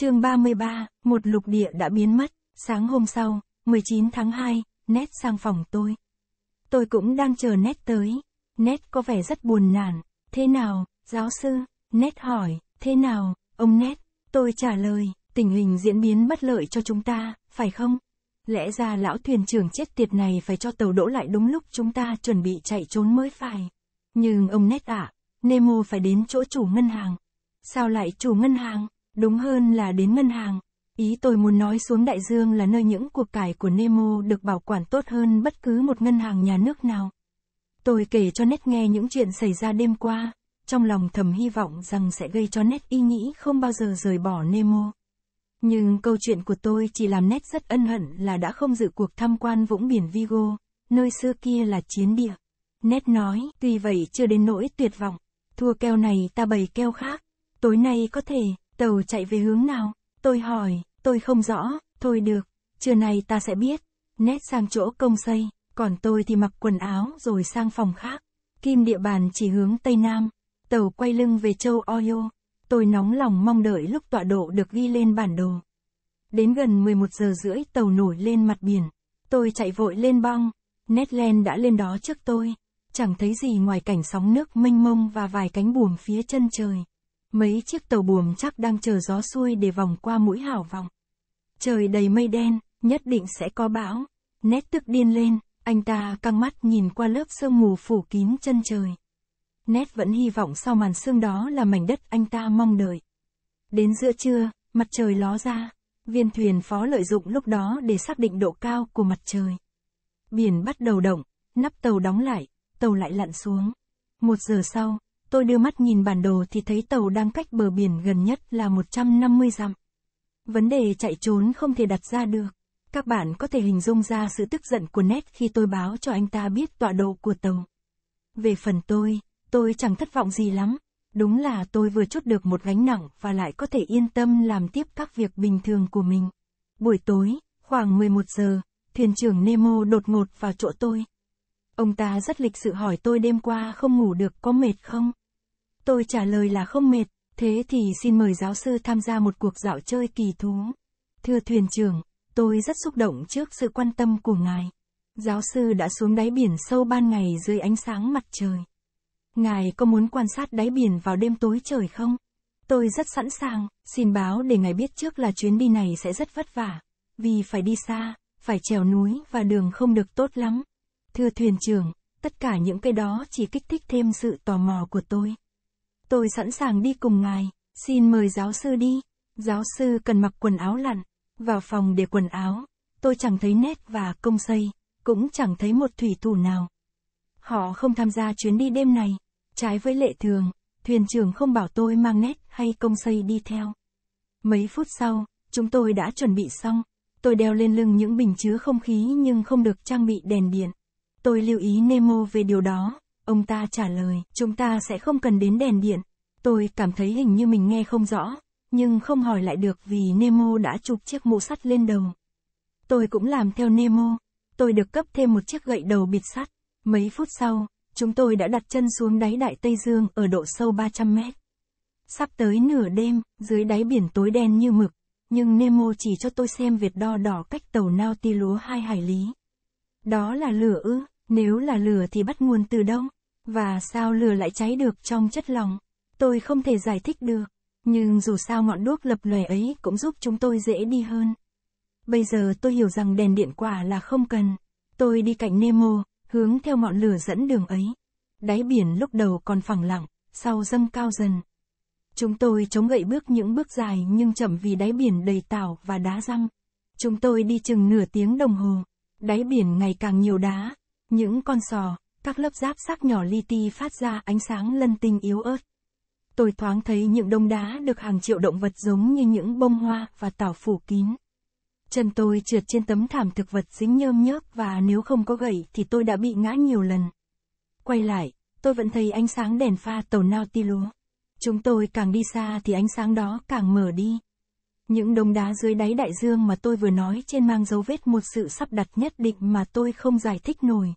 chương 33, một lục địa đã biến mất, sáng hôm sau, 19 tháng 2, Nét sang phòng tôi. Tôi cũng đang chờ Nét tới. Nét có vẻ rất buồn nản. Thế nào, giáo sư? Nét hỏi, thế nào, ông Nét? Tôi trả lời, tình hình diễn biến bất lợi cho chúng ta, phải không? Lẽ ra lão thuyền trưởng chết tiệt này phải cho tàu đỗ lại đúng lúc chúng ta chuẩn bị chạy trốn mới phải. Nhưng ông Nét ạ, à, Nemo phải đến chỗ chủ ngân hàng. Sao lại chủ ngân hàng? Đúng hơn là đến ngân hàng. Ý tôi muốn nói xuống đại dương là nơi những cuộc cải của Nemo được bảo quản tốt hơn bất cứ một ngân hàng nhà nước nào. Tôi kể cho Nét nghe những chuyện xảy ra đêm qua, trong lòng thầm hy vọng rằng sẽ gây cho Nét ý nghĩ không bao giờ rời bỏ Nemo. Nhưng câu chuyện của tôi chỉ làm Nét rất ân hận là đã không dự cuộc tham quan vũng biển Vigo, nơi xưa kia là chiến địa. Nét nói, tuy vậy chưa đến nỗi tuyệt vọng, thua keo này ta bày keo khác, tối nay có thể, Tàu chạy về hướng nào? Tôi hỏi, tôi không rõ, thôi được, trưa nay ta sẽ biết. Nét sang chỗ công xây, còn tôi thì mặc quần áo rồi sang phòng khác. Kim địa bàn chỉ hướng Tây Nam, tàu quay lưng về châu Oyo. Tôi nóng lòng mong đợi lúc tọa độ được ghi lên bản đồ. Đến gần 11 giờ rưỡi tàu nổi lên mặt biển. Tôi chạy vội lên băng. bong. Netland đã lên đó trước tôi. Chẳng thấy gì ngoài cảnh sóng nước mênh mông và vài cánh buồm phía chân trời. Mấy chiếc tàu buồm chắc đang chờ gió xuôi để vòng qua mũi hảo vòng. Trời đầy mây đen, nhất định sẽ có bão. Nét tức điên lên, anh ta căng mắt nhìn qua lớp sương mù phủ kín chân trời. Nét vẫn hy vọng sau màn sương đó là mảnh đất anh ta mong đợi. Đến giữa trưa, mặt trời ló ra, viên thuyền phó lợi dụng lúc đó để xác định độ cao của mặt trời. Biển bắt đầu động, nắp tàu đóng lại, tàu lại lặn xuống. Một giờ sau, tôi đưa mắt nhìn bản đồ thì thấy tàu đang cách bờ biển gần nhất là 150 dặm. Vấn đề chạy trốn không thể đặt ra được. Các bạn có thể hình dung ra sự tức giận của Ned khi tôi báo cho anh ta biết tọa độ của tàu. Về phần tôi, tôi chẳng thất vọng gì lắm. Đúng là tôi vừa chút được một gánh nặng và lại có thể yên tâm làm tiếp các việc bình thường của mình. Buổi tối, khoảng 11 giờ, thuyền trưởng Nemo đột ngột vào chỗ tôi. Ông ta rất lịch sự hỏi tôi đêm qua không ngủ được có mệt không? Tôi trả lời là không mệt, thế thì xin mời giáo sư tham gia một cuộc dạo chơi kỳ thú. Thưa thuyền trưởng, tôi rất xúc động trước sự quan tâm của ngài. Giáo sư đã xuống đáy biển sâu ban ngày dưới ánh sáng mặt trời. Ngài có muốn quan sát đáy biển vào đêm tối trời không? Tôi rất sẵn sàng, xin báo để ngài biết trước là chuyến đi này sẽ rất vất vả, vì phải đi xa, phải trèo núi và đường không được tốt lắm. Thưa thuyền trưởng, tất cả những cái đó chỉ kích thích thêm sự tò mò của tôi tôi sẵn sàng đi cùng ngài, xin mời giáo sư đi. Giáo sư cần mặc quần áo lặn, vào phòng để quần áo, tôi chẳng thấy nét và công xây, cũng chẳng thấy một thủy thủ nào. Họ không tham gia chuyến đi đêm này, trái với lệ thường, thuyền trưởng không bảo tôi mang nét hay công xây đi theo. Mấy phút sau, chúng tôi đã chuẩn bị xong, tôi đeo lên lưng những bình chứa không khí nhưng không được trang bị đèn điện. Tôi lưu ý Nemo về điều đó, Ông ta trả lời, chúng ta sẽ không cần đến đèn điện. Tôi cảm thấy hình như mình nghe không rõ, nhưng không hỏi lại được vì Nemo đã chụp chiếc mũ sắt lên đầu. Tôi cũng làm theo Nemo. Tôi được cấp thêm một chiếc gậy đầu bịt sắt. Mấy phút sau, chúng tôi đã đặt chân xuống đáy Đại Tây Dương ở độ sâu 300 mét. Sắp tới nửa đêm, dưới đáy biển tối đen như mực, nhưng Nemo chỉ cho tôi xem Việt đo đỏ cách tàu nao ti lúa hai hải lý. Đó là lửa ư, nếu là lửa thì bắt nguồn từ đâu? Và sao lửa lại cháy được trong chất lỏng Tôi không thể giải thích được. Nhưng dù sao ngọn đuốc lập lòe ấy cũng giúp chúng tôi dễ đi hơn. Bây giờ tôi hiểu rằng đèn điện quả là không cần. Tôi đi cạnh Nemo, hướng theo ngọn lửa dẫn đường ấy. Đáy biển lúc đầu còn phẳng lặng, sau dâng cao dần. Chúng tôi chống gậy bước những bước dài nhưng chậm vì đáy biển đầy tảo và đá răng Chúng tôi đi chừng nửa tiếng đồng hồ. Đáy biển ngày càng nhiều đá, những con sò, các lớp giáp sắc nhỏ li ti phát ra ánh sáng lân tinh yếu ớt. Tôi thoáng thấy những đông đá được hàng triệu động vật giống như những bông hoa và tảo phủ kín. Chân tôi trượt trên tấm thảm thực vật dính nhơm nhớp và nếu không có gậy thì tôi đã bị ngã nhiều lần. Quay lại, tôi vẫn thấy ánh sáng đèn pha tàu Nautilus. Chúng tôi càng đi xa thì ánh sáng đó càng mở đi. Những đông đá dưới đáy đại dương mà tôi vừa nói trên mang dấu vết một sự sắp đặt nhất định mà tôi không giải thích nổi.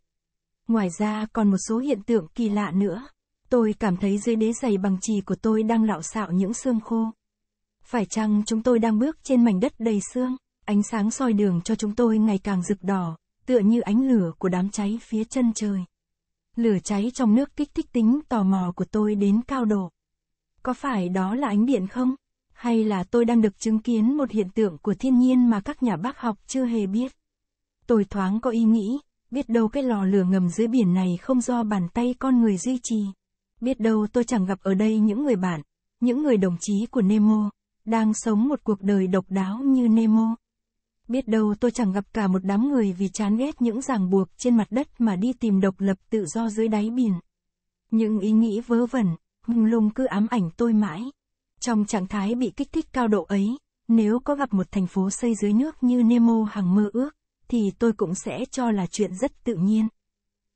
Ngoài ra còn một số hiện tượng kỳ lạ nữa. Tôi cảm thấy dưới đế giày bằng trì của tôi đang lạo xạo những xương khô. Phải chăng chúng tôi đang bước trên mảnh đất đầy xương? Ánh sáng soi đường cho chúng tôi ngày càng rực đỏ, tựa như ánh lửa của đám cháy phía chân trời. Lửa cháy trong nước kích thích tính tò mò của tôi đến cao độ. Có phải đó là ánh điện không? Hay là tôi đang được chứng kiến một hiện tượng của thiên nhiên mà các nhà bác học chưa hề biết? Tôi thoáng có ý nghĩ, Biết đâu cái lò lửa ngầm dưới biển này không do bàn tay con người duy trì. Biết đâu tôi chẳng gặp ở đây những người bạn, những người đồng chí của Nemo, đang sống một cuộc đời độc đáo như Nemo. Biết đâu tôi chẳng gặp cả một đám người vì chán ghét những ràng buộc trên mặt đất mà đi tìm độc lập tự do dưới đáy biển. Những ý nghĩ vớ vẩn, mông lung cứ ám ảnh tôi mãi. Trong trạng thái bị kích thích cao độ ấy, nếu có gặp một thành phố xây dưới nước như Nemo hằng mơ ước, thì tôi cũng sẽ cho là chuyện rất tự nhiên.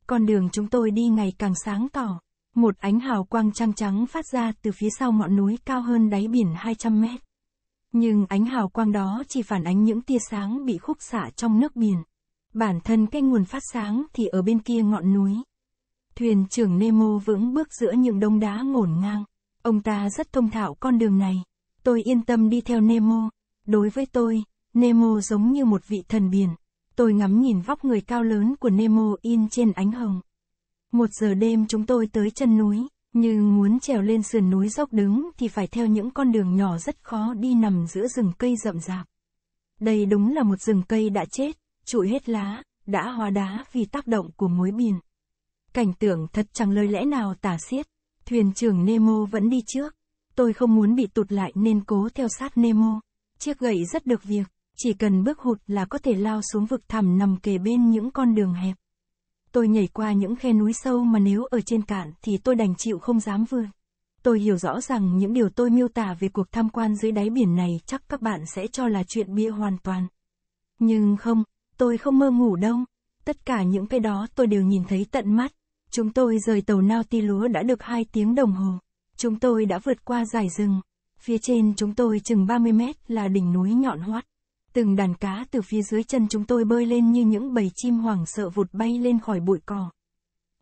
Con đường chúng tôi đi ngày càng sáng tỏ. Một ánh hào quang trăng trắng phát ra từ phía sau ngọn núi cao hơn đáy biển 200 mét. Nhưng ánh hào quang đó chỉ phản ánh những tia sáng bị khúc xạ trong nước biển. Bản thân cái nguồn phát sáng thì ở bên kia ngọn núi. Thuyền trưởng Nemo vững bước giữa những đông đá ngổn ngang. Ông ta rất thông thạo con đường này. Tôi yên tâm đi theo Nemo. Đối với tôi, Nemo giống như một vị thần biển tôi ngắm nhìn vóc người cao lớn của Nemo in trên ánh hồng. Một giờ đêm chúng tôi tới chân núi, nhưng muốn trèo lên sườn núi dốc đứng thì phải theo những con đường nhỏ rất khó đi nằm giữa rừng cây rậm rạp. Đây đúng là một rừng cây đã chết, trụi hết lá, đã hóa đá vì tác động của muối biển. Cảnh tượng thật chẳng lời lẽ nào tả xiết. Thuyền trưởng Nemo vẫn đi trước. Tôi không muốn bị tụt lại nên cố theo sát Nemo. Chiếc gậy rất được việc. Chỉ cần bước hụt là có thể lao xuống vực thẳm nằm kề bên những con đường hẹp. Tôi nhảy qua những khe núi sâu mà nếu ở trên cạn thì tôi đành chịu không dám vươn. Tôi hiểu rõ rằng những điều tôi miêu tả về cuộc tham quan dưới đáy biển này chắc các bạn sẽ cho là chuyện bịa hoàn toàn. Nhưng không, tôi không mơ ngủ đâu. Tất cả những cái đó tôi đều nhìn thấy tận mắt. Chúng tôi rời tàu nao ti lúa đã được 2 tiếng đồng hồ. Chúng tôi đã vượt qua dải rừng. Phía trên chúng tôi chừng 30 mét là đỉnh núi nhọn hoắt. Từng đàn cá từ phía dưới chân chúng tôi bơi lên như những bầy chim hoảng sợ vụt bay lên khỏi bụi cỏ.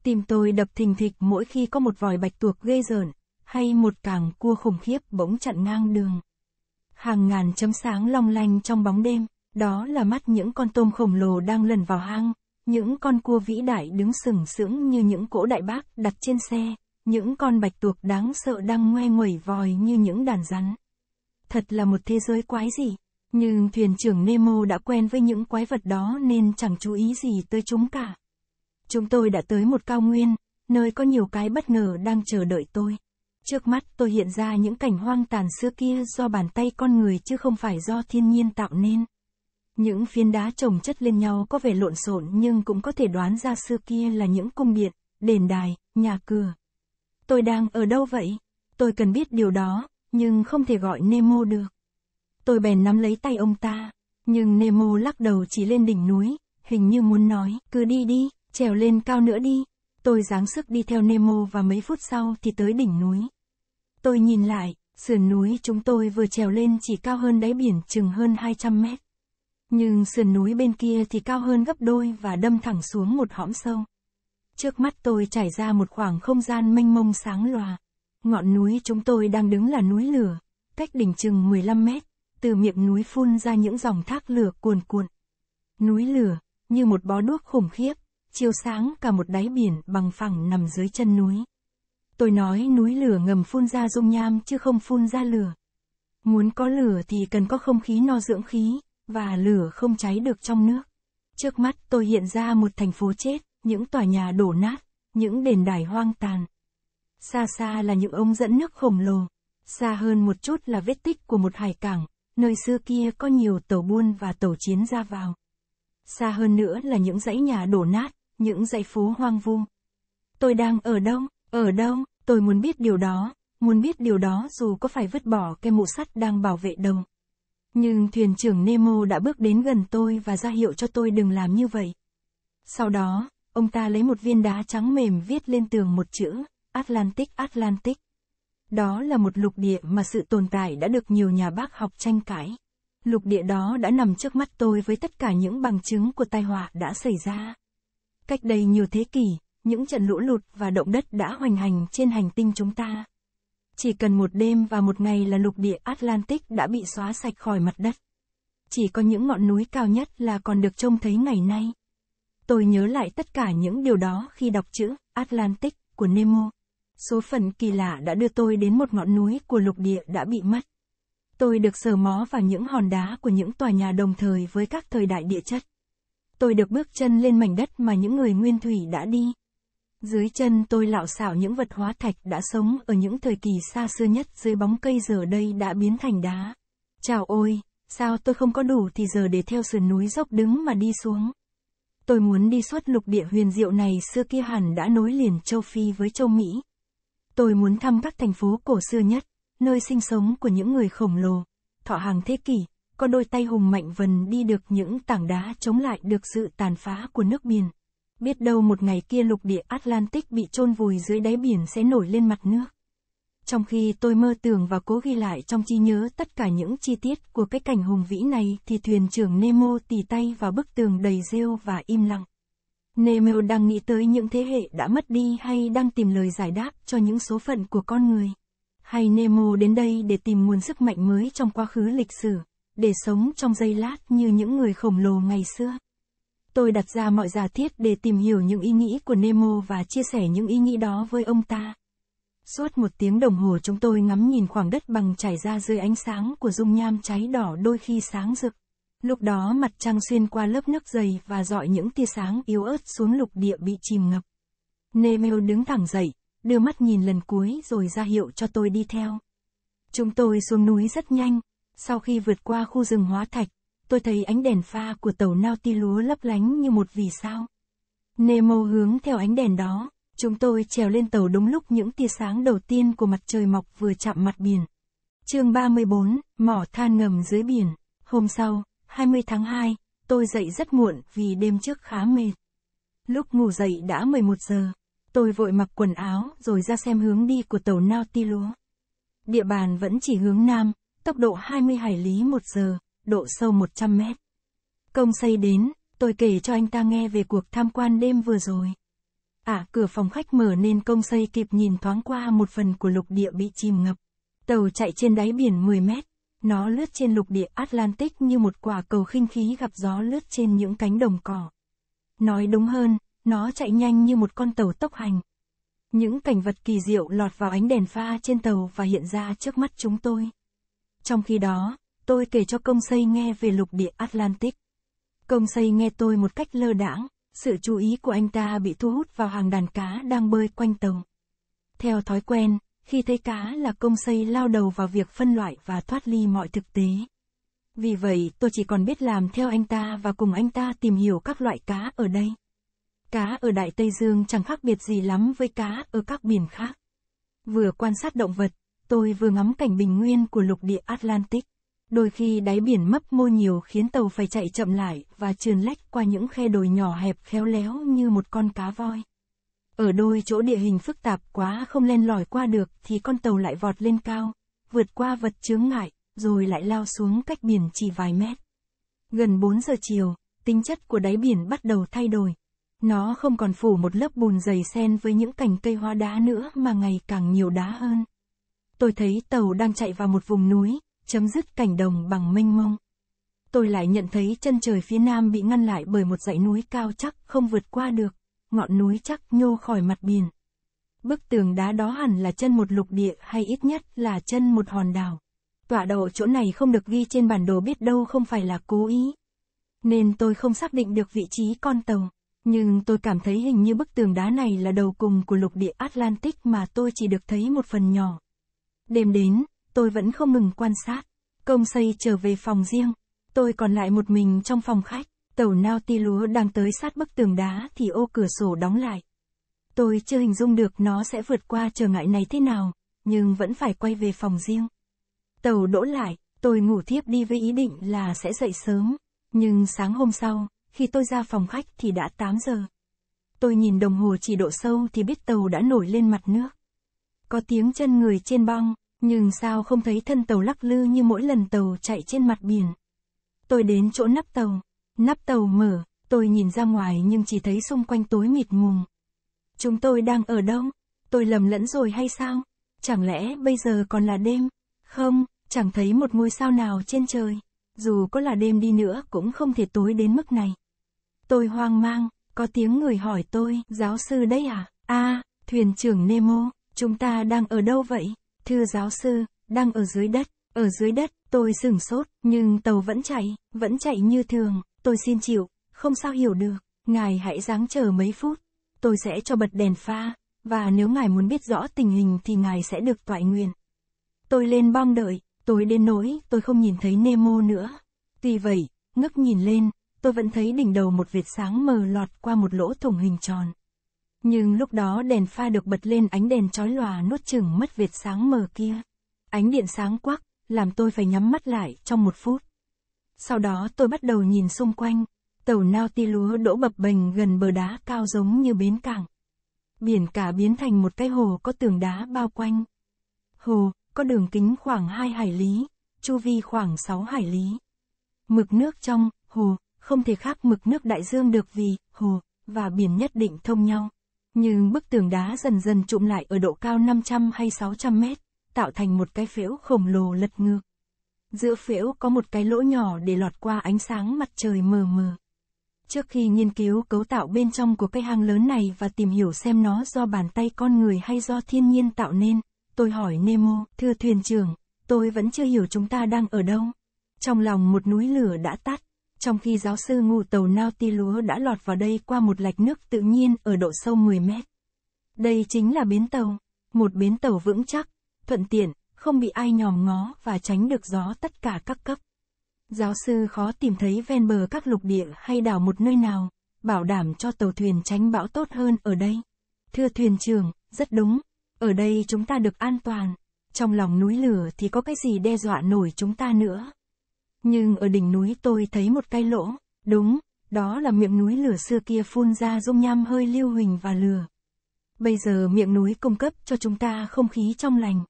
Tim tôi đập thình thịch mỗi khi có một vòi bạch tuộc ghê rợn, hay một càng cua khủng khiếp bỗng chặn ngang đường. Hàng ngàn chấm sáng long lanh trong bóng đêm, đó là mắt những con tôm khổng lồ đang lần vào hang, những con cua vĩ đại đứng sừng sững như những cỗ đại bác đặt trên xe, những con bạch tuộc đáng sợ đang ngoe nguẩy vòi như những đàn rắn. Thật là một thế giới quái dị. Nhưng thuyền trưởng Nemo đã quen với những quái vật đó nên chẳng chú ý gì tới chúng cả. Chúng tôi đã tới một cao nguyên, nơi có nhiều cái bất ngờ đang chờ đợi tôi. Trước mắt tôi hiện ra những cảnh hoang tàn xưa kia do bàn tay con người chứ không phải do thiên nhiên tạo nên. Những phiến đá chồng chất lên nhau có vẻ lộn xộn nhưng cũng có thể đoán ra xưa kia là những cung điện, đền đài, nhà cửa. Tôi đang ở đâu vậy? Tôi cần biết điều đó, nhưng không thể gọi Nemo được tôi bèn nắm lấy tay ông ta. Nhưng Nemo lắc đầu chỉ lên đỉnh núi, hình như muốn nói, cứ đi đi, trèo lên cao nữa đi. Tôi dáng sức đi theo Nemo và mấy phút sau thì tới đỉnh núi. Tôi nhìn lại, sườn núi chúng tôi vừa trèo lên chỉ cao hơn đáy biển chừng hơn 200 mét. Nhưng sườn núi bên kia thì cao hơn gấp đôi và đâm thẳng xuống một hõm sâu. Trước mắt tôi trải ra một khoảng không gian mênh mông sáng lòa. Ngọn núi chúng tôi đang đứng là núi lửa, cách đỉnh chừng 15 mét, từ miệng núi phun ra những dòng thác lửa cuồn cuộn. Núi lửa, như một bó đuốc khủng khiếp, chiếu sáng cả một đáy biển bằng phẳng nằm dưới chân núi. Tôi nói núi lửa ngầm phun ra dung nham chứ không phun ra lửa. Muốn có lửa thì cần có không khí no dưỡng khí, và lửa không cháy được trong nước. Trước mắt tôi hiện ra một thành phố chết, những tòa nhà đổ nát, những đền đài hoang tàn. Xa xa là những ống dẫn nước khổng lồ, xa hơn một chút là vết tích của một hải cảng, nơi xưa kia có nhiều tàu buôn và tàu chiến ra vào. Xa hơn nữa là những dãy nhà đổ nát, những dãy phố hoang vu. Tôi đang ở đâu, ở đâu, tôi muốn biết điều đó, muốn biết điều đó dù có phải vứt bỏ cái mũ sắt đang bảo vệ đồng. Nhưng thuyền trưởng Nemo đã bước đến gần tôi và ra hiệu cho tôi đừng làm như vậy. Sau đó, ông ta lấy một viên đá trắng mềm viết lên tường một chữ, Atlantic Atlantic. Đó là một lục địa mà sự tồn tại đã được nhiều nhà bác học tranh cãi. Lục địa đó đã nằm trước mắt tôi với tất cả những bằng chứng của tai họa đã xảy ra. Cách đây nhiều thế kỷ, những trận lũ lụt và động đất đã hoành hành trên hành tinh chúng ta. Chỉ cần một đêm và một ngày là lục địa Atlantic đã bị xóa sạch khỏi mặt đất. Chỉ có những ngọn núi cao nhất là còn được trông thấy ngày nay. Tôi nhớ lại tất cả những điều đó khi đọc chữ Atlantic của Nemo. Số phận kỳ lạ đã đưa tôi đến một ngọn núi của lục địa đã bị mất. Tôi được sờ mó vào những hòn đá của những tòa nhà đồng thời với các thời đại địa chất. Tôi được bước chân lên mảnh đất mà những người nguyên thủy đã đi. Dưới chân tôi lạo xảo những vật hóa thạch đã sống ở những thời kỳ xa xưa nhất dưới bóng cây giờ đây đã biến thành đá. Chào ôi, sao tôi không có đủ thì giờ để theo sườn núi dốc đứng mà đi xuống. Tôi muốn đi suốt lục địa huyền diệu này xưa kia hẳn đã nối liền châu Phi với châu Mỹ. Tôi muốn thăm các thành phố cổ xưa nhất, nơi sinh sống của những người khổng lồ, thọ hàng thế kỷ, có đôi tay hùng mạnh vần đi được những tảng đá chống lại được sự tàn phá của nước biển. Biết đâu một ngày kia lục địa Atlantic bị chôn vùi dưới đáy biển sẽ nổi lên mặt nước. Trong khi tôi mơ tưởng và cố ghi lại trong trí nhớ tất cả những chi tiết của cái cảnh hùng vĩ này thì thuyền trưởng Nemo tì tay vào bức tường đầy rêu và im lặng. Nemo đang nghĩ tới những thế hệ đã mất đi hay đang tìm lời giải đáp cho những số phận của con người. Hay Nemo đến đây để tìm nguồn sức mạnh mới trong quá khứ lịch sử, để sống trong giây lát như những người khổng lồ ngày xưa. Tôi đặt ra mọi giả thiết để tìm hiểu những ý nghĩ của Nemo và chia sẻ những ý nghĩ đó với ông ta. Suốt một tiếng đồng hồ chúng tôi ngắm nhìn khoảng đất bằng trải ra dưới ánh sáng của dung nham cháy đỏ đôi khi sáng rực. Lúc đó mặt trăng xuyên qua lớp nước dày và dọi những tia sáng yếu ớt xuống lục địa bị chìm ngập. Nemeo đứng thẳng dậy, đưa mắt nhìn lần cuối rồi ra hiệu cho tôi đi theo. Chúng tôi xuống núi rất nhanh, sau khi vượt qua khu rừng hóa thạch, tôi thấy ánh đèn pha của tàu nao ti lúa lấp lánh như một vì sao. Nemo hướng theo ánh đèn đó, chúng tôi trèo lên tàu đúng lúc những tia sáng đầu tiên của mặt trời mọc vừa chạm mặt biển. chương 34, mỏ than ngầm dưới biển. Hôm sau, 20 tháng 2, tôi dậy rất muộn vì đêm trước khá mệt. Lúc ngủ dậy đã 11 giờ, tôi vội mặc quần áo rồi ra xem hướng đi của tàu Nautilus. Địa bàn vẫn chỉ hướng nam, tốc độ 20 hải lý một giờ, độ sâu 100 mét. Công xây đến, tôi kể cho anh ta nghe về cuộc tham quan đêm vừa rồi. À, cửa phòng khách mở nên công xây kịp nhìn thoáng qua một phần của lục địa bị chìm ngập. Tàu chạy trên đáy biển 10 mét, nó lướt trên lục địa Atlantic như một quả cầu khinh khí gặp gió lướt trên những cánh đồng cỏ. Nói đúng hơn, nó chạy nhanh như một con tàu tốc hành. Những cảnh vật kỳ diệu lọt vào ánh đèn pha trên tàu và hiện ra trước mắt chúng tôi. Trong khi đó, tôi kể cho công xây nghe về lục địa Atlantic. Công xây nghe tôi một cách lơ đãng, sự chú ý của anh ta bị thu hút vào hàng đàn cá đang bơi quanh tàu. Theo thói quen, khi thấy cá là công xây lao đầu vào việc phân loại và thoát ly mọi thực tế. Vì vậy, tôi chỉ còn biết làm theo anh ta và cùng anh ta tìm hiểu các loại cá ở đây. Cá ở Đại Tây Dương chẳng khác biệt gì lắm với cá ở các biển khác. Vừa quan sát động vật, tôi vừa ngắm cảnh bình nguyên của lục địa Atlantic. Đôi khi đáy biển mấp mô nhiều khiến tàu phải chạy chậm lại và trườn lách qua những khe đồi nhỏ hẹp khéo léo như một con cá voi. Ở đôi chỗ địa hình phức tạp quá không len lỏi qua được thì con tàu lại vọt lên cao, vượt qua vật chướng ngại, rồi lại lao xuống cách biển chỉ vài mét. Gần 4 giờ chiều, tính chất của đáy biển bắt đầu thay đổi. Nó không còn phủ một lớp bùn dày xen với những cành cây hoa đá nữa mà ngày càng nhiều đá hơn. Tôi thấy tàu đang chạy vào một vùng núi, chấm dứt cảnh đồng bằng mênh mông. Tôi lại nhận thấy chân trời phía nam bị ngăn lại bởi một dãy núi cao chắc không vượt qua được ngọn núi chắc nhô khỏi mặt biển. Bức tường đá đó hẳn là chân một lục địa hay ít nhất là chân một hòn đảo. Tọa độ chỗ này không được ghi trên bản đồ biết đâu không phải là cố ý. Nên tôi không xác định được vị trí con tàu. Nhưng tôi cảm thấy hình như bức tường đá này là đầu cùng của lục địa Atlantic mà tôi chỉ được thấy một phần nhỏ. Đêm đến, tôi vẫn không ngừng quan sát. Công xây trở về phòng riêng. Tôi còn lại một mình trong phòng khách. Tàu nao ti lúa đang tới sát bức tường đá thì ô cửa sổ đóng lại. Tôi chưa hình dung được nó sẽ vượt qua trở ngại này thế nào, nhưng vẫn phải quay về phòng riêng. Tàu đỗ lại, tôi ngủ thiếp đi với ý định là sẽ dậy sớm, nhưng sáng hôm sau, khi tôi ra phòng khách thì đã 8 giờ. Tôi nhìn đồng hồ chỉ độ sâu thì biết tàu đã nổi lên mặt nước. Có tiếng chân người trên băng, nhưng sao không thấy thân tàu lắc lư như mỗi lần tàu chạy trên mặt biển. Tôi đến chỗ nắp tàu, Nắp tàu mở, tôi nhìn ra ngoài nhưng chỉ thấy xung quanh tối mịt mùng. Chúng tôi đang ở đâu? Tôi lầm lẫn rồi hay sao? Chẳng lẽ bây giờ còn là đêm? Không, chẳng thấy một ngôi sao nào trên trời. Dù có là đêm đi nữa cũng không thể tối đến mức này. Tôi hoang mang, có tiếng người hỏi tôi, giáo sư đấy à? a à, thuyền trưởng Nemo, chúng ta đang ở đâu vậy? Thưa giáo sư, đang ở dưới đất, ở dưới đất, tôi sửng sốt, nhưng tàu vẫn chạy, vẫn chạy như thường. Tôi xin chịu, không sao hiểu được, ngài hãy ráng chờ mấy phút, tôi sẽ cho bật đèn pha, và nếu ngài muốn biết rõ tình hình thì ngài sẽ được toại nguyện. Tôi lên bom đợi, tôi đến nỗi tôi không nhìn thấy Nemo nữa. Tuy vậy, ngước nhìn lên, tôi vẫn thấy đỉnh đầu một vệt sáng mờ lọt qua một lỗ thủng hình tròn. Nhưng lúc đó đèn pha được bật lên ánh đèn chói lòa nuốt chừng mất vệt sáng mờ kia. Ánh điện sáng quắc, làm tôi phải nhắm mắt lại trong một phút. Sau đó tôi bắt đầu nhìn xung quanh, tàu nao ti lúa đỗ bập bềnh gần bờ đá cao giống như bến cảng. Biển cả biến thành một cái hồ có tường đá bao quanh. Hồ, có đường kính khoảng 2 hải lý, chu vi khoảng 6 hải lý. Mực nước trong, hồ, không thể khác mực nước đại dương được vì, hồ, và biển nhất định thông nhau. Nhưng bức tường đá dần dần trụm lại ở độ cao 500 hay 600 mét, tạo thành một cái phễu khổng lồ lật ngược. Giữa phễu có một cái lỗ nhỏ để lọt qua ánh sáng mặt trời mờ mờ. Trước khi nghiên cứu cấu tạo bên trong của cái hang lớn này và tìm hiểu xem nó do bàn tay con người hay do thiên nhiên tạo nên, tôi hỏi Nemo, thưa thuyền trưởng, tôi vẫn chưa hiểu chúng ta đang ở đâu. Trong lòng một núi lửa đã tắt, trong khi giáo sư ngụ tàu Nautilus đã lọt vào đây qua một lạch nước tự nhiên ở độ sâu 10 mét. Đây chính là bến tàu, một bến tàu vững chắc, thuận tiện, không bị ai nhòm ngó và tránh được gió tất cả các cấp. Giáo sư khó tìm thấy ven bờ các lục địa hay đảo một nơi nào, bảo đảm cho tàu thuyền tránh bão tốt hơn ở đây. Thưa thuyền trưởng, rất đúng, ở đây chúng ta được an toàn, trong lòng núi lửa thì có cái gì đe dọa nổi chúng ta nữa. Nhưng ở đỉnh núi tôi thấy một cái lỗ, đúng, đó là miệng núi lửa xưa kia phun ra dung nham hơi lưu huỳnh và lửa. Bây giờ miệng núi cung cấp cho chúng ta không khí trong lành,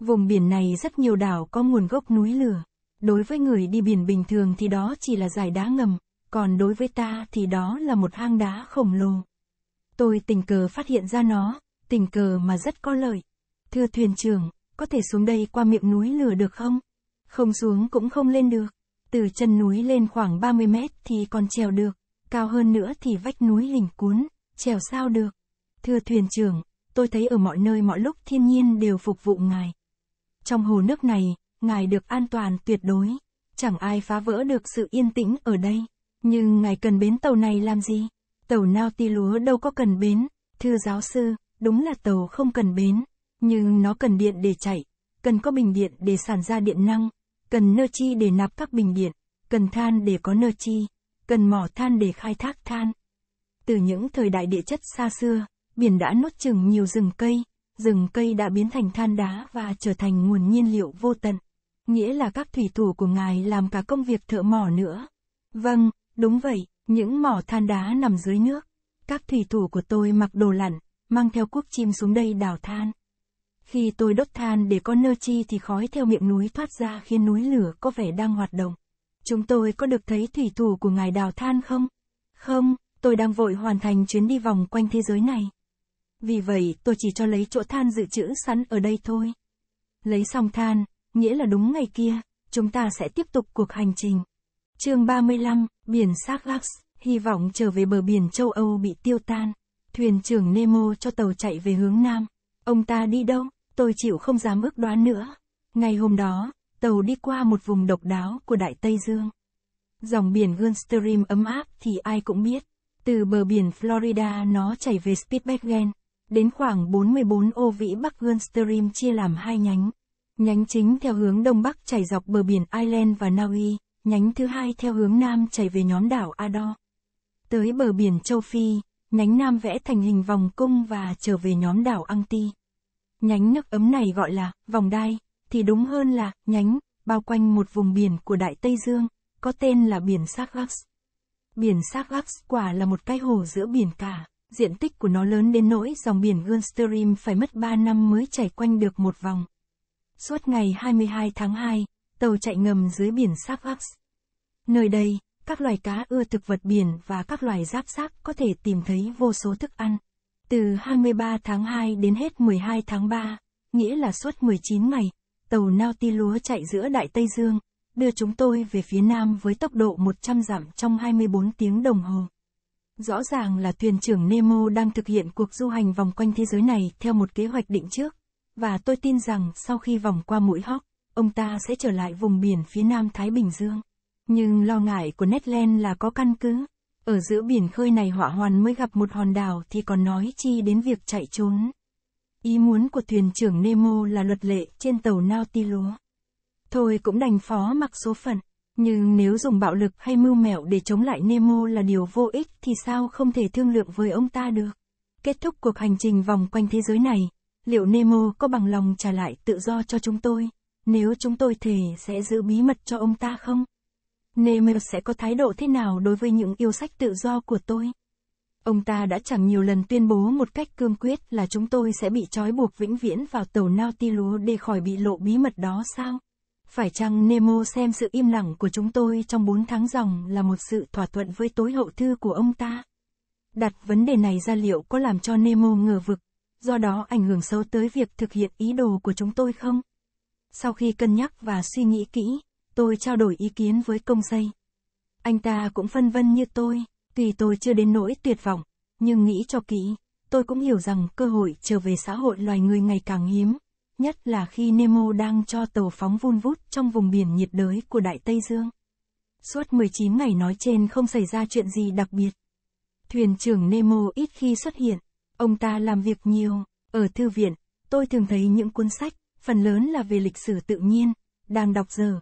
Vùng biển này rất nhiều đảo có nguồn gốc núi lửa. Đối với người đi biển bình thường thì đó chỉ là dải đá ngầm, còn đối với ta thì đó là một hang đá khổng lồ. Tôi tình cờ phát hiện ra nó, tình cờ mà rất có lợi. Thưa thuyền trưởng, có thể xuống đây qua miệng núi lửa được không? Không xuống cũng không lên được. Từ chân núi lên khoảng 30 mét thì còn trèo được, cao hơn nữa thì vách núi lình cuốn, trèo sao được. Thưa thuyền trưởng, tôi thấy ở mọi nơi mọi lúc thiên nhiên đều phục vụ ngài. Trong hồ nước này, ngài được an toàn tuyệt đối. Chẳng ai phá vỡ được sự yên tĩnh ở đây. Nhưng ngài cần bến tàu này làm gì? Tàu nao ti lúa đâu có cần bến. Thưa giáo sư, đúng là tàu không cần bến. Nhưng nó cần điện để chạy. Cần có bình điện để sản ra điện năng. Cần nơ chi để nạp các bình điện. Cần than để có nơ chi. Cần mỏ than để khai thác than. Từ những thời đại địa chất xa xưa, biển đã nuốt chừng nhiều rừng cây, rừng cây đã biến thành than đá và trở thành nguồn nhiên liệu vô tận. Nghĩa là các thủy thủ của ngài làm cả công việc thợ mỏ nữa. Vâng, đúng vậy, những mỏ than đá nằm dưới nước. Các thủy thủ của tôi mặc đồ lặn, mang theo cuốc chim xuống đây đào than. Khi tôi đốt than để con nơ chi thì khói theo miệng núi thoát ra khiến núi lửa có vẻ đang hoạt động. Chúng tôi có được thấy thủy thủ của ngài đào than không? Không, tôi đang vội hoàn thành chuyến đi vòng quanh thế giới này. Vì vậy, tôi chỉ cho lấy chỗ than dự trữ sẵn ở đây thôi. Lấy xong than, nghĩa là đúng ngày kia, chúng ta sẽ tiếp tục cuộc hành trình. chương 35, biển Sargax, hy vọng trở về bờ biển châu Âu bị tiêu tan. Thuyền trưởng Nemo cho tàu chạy về hướng Nam. Ông ta đi đâu, tôi chịu không dám ước đoán nữa. Ngày hôm đó, tàu đi qua một vùng độc đáo của Đại Tây Dương. Dòng biển Gulfstream ấm áp thì ai cũng biết. Từ bờ biển Florida nó chảy về Spitsbergen, Đến khoảng 44 ô vĩ Bắc Gulfstream chia làm hai nhánh. Nhánh chính theo hướng đông bắc chảy dọc bờ biển Ireland và Na Uy, nhánh thứ hai theo hướng nam chảy về nhóm đảo Ador. Tới bờ biển châu Phi, nhánh nam vẽ thành hình vòng cung và trở về nhóm đảo Angti. Nhánh nước ấm này gọi là vòng đai, thì đúng hơn là nhánh bao quanh một vùng biển của Đại Tây Dương, có tên là biển Sargasso. Biển Sargasso quả là một cái hồ giữa biển cả diện tích của nó lớn đến nỗi dòng biển Gulfstream phải mất 3 năm mới chảy quanh được một vòng. Suốt ngày 22 tháng 2, tàu chạy ngầm dưới biển Savax. Nơi đây, các loài cá ưa thực vật biển và các loài giáp xác có thể tìm thấy vô số thức ăn. Từ 23 tháng 2 đến hết 12 tháng 3, nghĩa là suốt 19 ngày, tàu Nautilus chạy giữa Đại Tây Dương, đưa chúng tôi về phía Nam với tốc độ 100 dặm trong 24 tiếng đồng hồ. Rõ ràng là thuyền trưởng Nemo đang thực hiện cuộc du hành vòng quanh thế giới này theo một kế hoạch định trước, và tôi tin rằng sau khi vòng qua mũi Hawk, ông ta sẽ trở lại vùng biển phía nam Thái Bình Dương. Nhưng lo ngại của Netland là có căn cứ. Ở giữa biển khơi này hỏa hoàn mới gặp một hòn đảo thì còn nói chi đến việc chạy trốn. Ý muốn của thuyền trưởng Nemo là luật lệ trên tàu Nautilus. Thôi cũng đành phó mặc số phận. Nhưng nếu dùng bạo lực hay mưu mẹo để chống lại Nemo là điều vô ích thì sao không thể thương lượng với ông ta được? Kết thúc cuộc hành trình vòng quanh thế giới này, liệu Nemo có bằng lòng trả lại tự do cho chúng tôi? Nếu chúng tôi thề sẽ giữ bí mật cho ông ta không? Nemo sẽ có thái độ thế nào đối với những yêu sách tự do của tôi? Ông ta đã chẳng nhiều lần tuyên bố một cách cương quyết là chúng tôi sẽ bị trói buộc vĩnh viễn vào tàu Nautilus để khỏi bị lộ bí mật đó sao? Phải chăng Nemo xem sự im lặng của chúng tôi trong 4 tháng dòng là một sự thỏa thuận với tối hậu thư của ông ta? Đặt vấn đề này ra liệu có làm cho Nemo ngờ vực, do đó ảnh hưởng xấu tới việc thực hiện ý đồ của chúng tôi không? Sau khi cân nhắc và suy nghĩ kỹ, tôi trao đổi ý kiến với công xây. Anh ta cũng phân vân như tôi, tuy tôi chưa đến nỗi tuyệt vọng, nhưng nghĩ cho kỹ, tôi cũng hiểu rằng cơ hội trở về xã hội loài người ngày càng hiếm, nhất là khi Nemo đang cho tàu phóng vun vút trong vùng biển nhiệt đới của Đại Tây Dương. Suốt 19 ngày nói trên không xảy ra chuyện gì đặc biệt. Thuyền trưởng Nemo ít khi xuất hiện, ông ta làm việc nhiều, ở thư viện, tôi thường thấy những cuốn sách, phần lớn là về lịch sử tự nhiên, đang đọc giờ.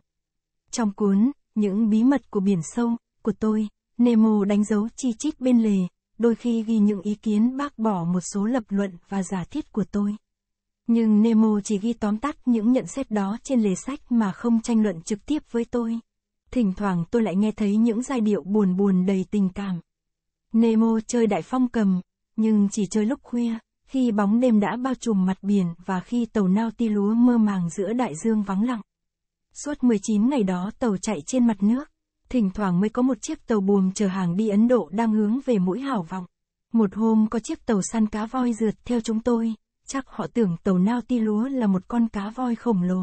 Trong cuốn, những bí mật của biển sâu, của tôi, Nemo đánh dấu chi chít bên lề, đôi khi ghi những ý kiến bác bỏ một số lập luận và giả thiết của tôi. Nhưng Nemo chỉ ghi tóm tắt những nhận xét đó trên lề sách mà không tranh luận trực tiếp với tôi. Thỉnh thoảng tôi lại nghe thấy những giai điệu buồn buồn đầy tình cảm. Nemo chơi đại phong cầm, nhưng chỉ chơi lúc khuya, khi bóng đêm đã bao trùm mặt biển và khi tàu nao ti lúa mơ màng giữa đại dương vắng lặng. Suốt 19 ngày đó tàu chạy trên mặt nước, thỉnh thoảng mới có một chiếc tàu buồm chở hàng đi Ấn Độ đang hướng về mũi hảo vọng. Một hôm có chiếc tàu săn cá voi rượt theo chúng tôi, chắc họ tưởng tàu nao ti lúa là một con cá voi khổng lồ.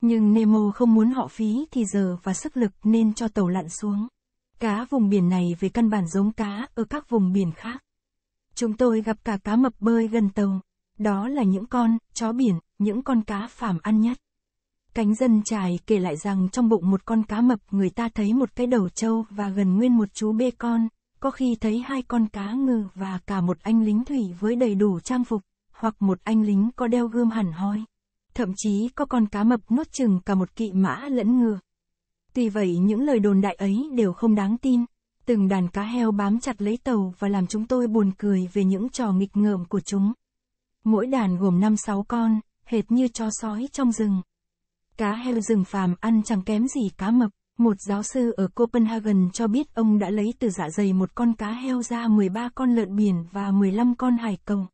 Nhưng Nemo không muốn họ phí thì giờ và sức lực nên cho tàu lặn xuống. Cá vùng biển này về căn bản giống cá ở các vùng biển khác. Chúng tôi gặp cả cá mập bơi gần tàu. Đó là những con, chó biển, những con cá phàm ăn nhất. Cánh dân trài kể lại rằng trong bụng một con cá mập người ta thấy một cái đầu trâu và gần nguyên một chú bê con, có khi thấy hai con cá ngừ và cả một anh lính thủy với đầy đủ trang phục hoặc một anh lính có đeo gươm hẳn hoi. Thậm chí có con cá mập nuốt chừng cả một kỵ mã lẫn ngựa. Tuy vậy những lời đồn đại ấy đều không đáng tin. Từng đàn cá heo bám chặt lấy tàu và làm chúng tôi buồn cười về những trò nghịch ngợm của chúng. Mỗi đàn gồm 5-6 con, hệt như chó sói trong rừng. Cá heo rừng phàm ăn chẳng kém gì cá mập. Một giáo sư ở Copenhagen cho biết ông đã lấy từ dạ dày một con cá heo ra 13 con lợn biển và 15 con hải cồng.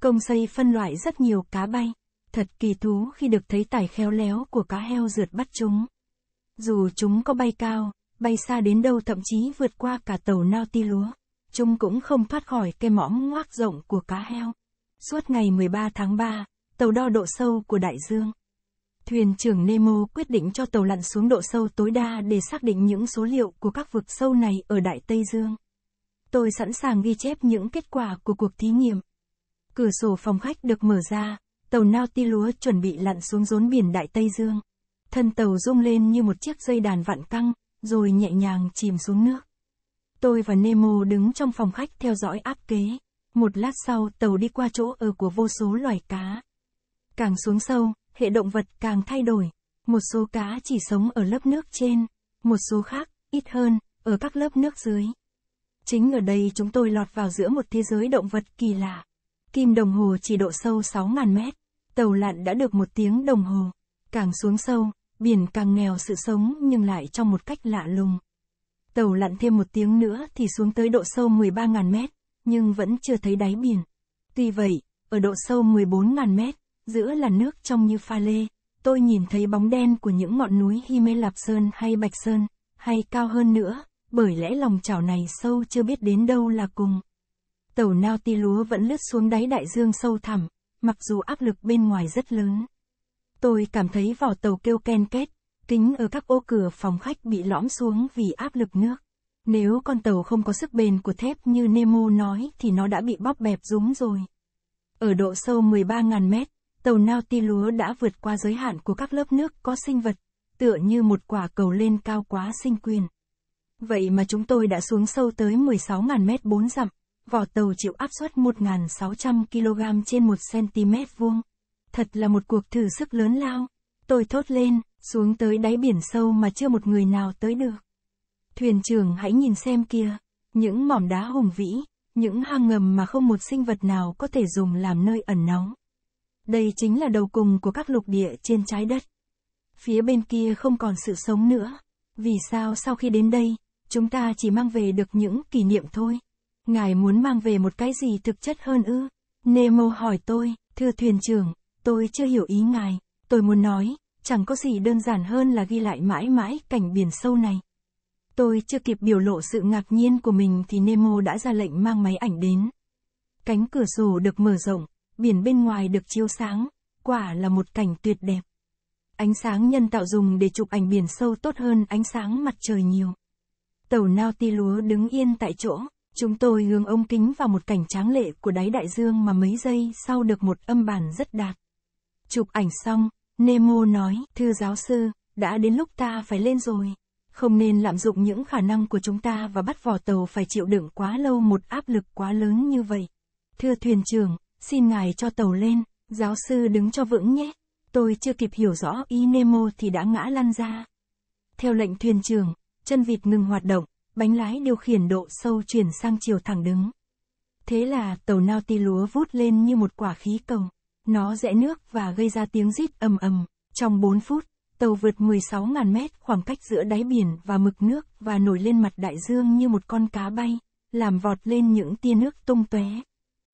Công xây phân loại rất nhiều cá bay. Thật kỳ thú khi được thấy tài khéo léo của cá heo rượt bắt chúng. Dù chúng có bay cao, bay xa đến đâu thậm chí vượt qua cả tàu nao ti lúa, chúng cũng không thoát khỏi cái mõm ngoác rộng của cá heo. Suốt ngày 13 tháng 3, tàu đo độ sâu của đại dương. Thuyền trưởng Nemo quyết định cho tàu lặn xuống độ sâu tối đa để xác định những số liệu của các vực sâu này ở Đại Tây Dương. Tôi sẵn sàng ghi chép những kết quả của cuộc thí nghiệm. Cửa sổ phòng khách được mở ra, tàu Nautilus chuẩn bị lặn xuống rốn biển Đại Tây Dương. Thân tàu rung lên như một chiếc dây đàn vặn căng, rồi nhẹ nhàng chìm xuống nước. Tôi và Nemo đứng trong phòng khách theo dõi áp kế. Một lát sau, tàu đi qua chỗ ở của vô số loài cá. Càng xuống sâu, hệ động vật càng thay đổi. Một số cá chỉ sống ở lớp nước trên, một số khác, ít hơn, ở các lớp nước dưới. Chính ở đây chúng tôi lọt vào giữa một thế giới động vật kỳ lạ. Kim đồng hồ chỉ độ sâu 6.000 mét. Tàu lặn đã được một tiếng đồng hồ. Càng xuống sâu, biển càng nghèo sự sống nhưng lại trong một cách lạ lùng. Tàu lặn thêm một tiếng nữa thì xuống tới độ sâu 13.000 mét, nhưng vẫn chưa thấy đáy biển. Tuy vậy, ở độ sâu 14.000 mét, giữa là nước trong như pha lê, tôi nhìn thấy bóng đen của những ngọn núi hy lạp Sơn hay Bạch Sơn, hay cao hơn nữa, bởi lẽ lòng chảo này sâu chưa biết đến đâu là cùng tàu nao ti lúa vẫn lướt xuống đáy đại dương sâu thẳm, mặc dù áp lực bên ngoài rất lớn. Tôi cảm thấy vỏ tàu kêu ken két, kính ở các ô cửa phòng khách bị lõm xuống vì áp lực nước. Nếu con tàu không có sức bền của thép như Nemo nói thì nó đã bị bóp bẹp rúng rồi. Ở độ sâu 13.000 mét, tàu nao ti lúa đã vượt qua giới hạn của các lớp nước có sinh vật, tựa như một quả cầu lên cao quá sinh quyền. Vậy mà chúng tôi đã xuống sâu tới 16.000 mét 4 dặm, Vỏ tàu chịu áp suất 1.600 kg trên 1 cm vuông. Thật là một cuộc thử sức lớn lao. Tôi thốt lên, xuống tới đáy biển sâu mà chưa một người nào tới được. Thuyền trưởng hãy nhìn xem kia, những mỏm đá hùng vĩ, những hang ngầm mà không một sinh vật nào có thể dùng làm nơi ẩn náu. Đây chính là đầu cùng của các lục địa trên trái đất. Phía bên kia không còn sự sống nữa. Vì sao sau khi đến đây, chúng ta chỉ mang về được những kỷ niệm thôi? Ngài muốn mang về một cái gì thực chất hơn ư? Nemo hỏi tôi, thưa thuyền trưởng, tôi chưa hiểu ý ngài. Tôi muốn nói, chẳng có gì đơn giản hơn là ghi lại mãi mãi cảnh biển sâu này. Tôi chưa kịp biểu lộ sự ngạc nhiên của mình thì Nemo đã ra lệnh mang máy ảnh đến. Cánh cửa sổ được mở rộng, biển bên ngoài được chiếu sáng, quả là một cảnh tuyệt đẹp. Ánh sáng nhân tạo dùng để chụp ảnh biển sâu tốt hơn ánh sáng mặt trời nhiều. Tàu nao ti lúa đứng yên tại chỗ, Chúng tôi hướng ống kính vào một cảnh tráng lệ của đáy đại dương mà mấy giây sau được một âm bản rất đạt. Chụp ảnh xong, Nemo nói, thưa giáo sư, đã đến lúc ta phải lên rồi. Không nên lạm dụng những khả năng của chúng ta và bắt vỏ tàu phải chịu đựng quá lâu một áp lực quá lớn như vậy. Thưa thuyền trưởng, xin ngài cho tàu lên, giáo sư đứng cho vững nhé. Tôi chưa kịp hiểu rõ ý Nemo thì đã ngã lăn ra. Theo lệnh thuyền trưởng, chân vịt ngừng hoạt động, bánh lái điều khiển độ sâu chuyển sang chiều thẳng đứng. Thế là tàu nao ti lúa vút lên như một quả khí cầu. Nó rẽ nước và gây ra tiếng rít ầm ầm. Trong 4 phút, tàu vượt 16.000 mét khoảng cách giữa đáy biển và mực nước và nổi lên mặt đại dương như một con cá bay, làm vọt lên những tia nước tung tóe.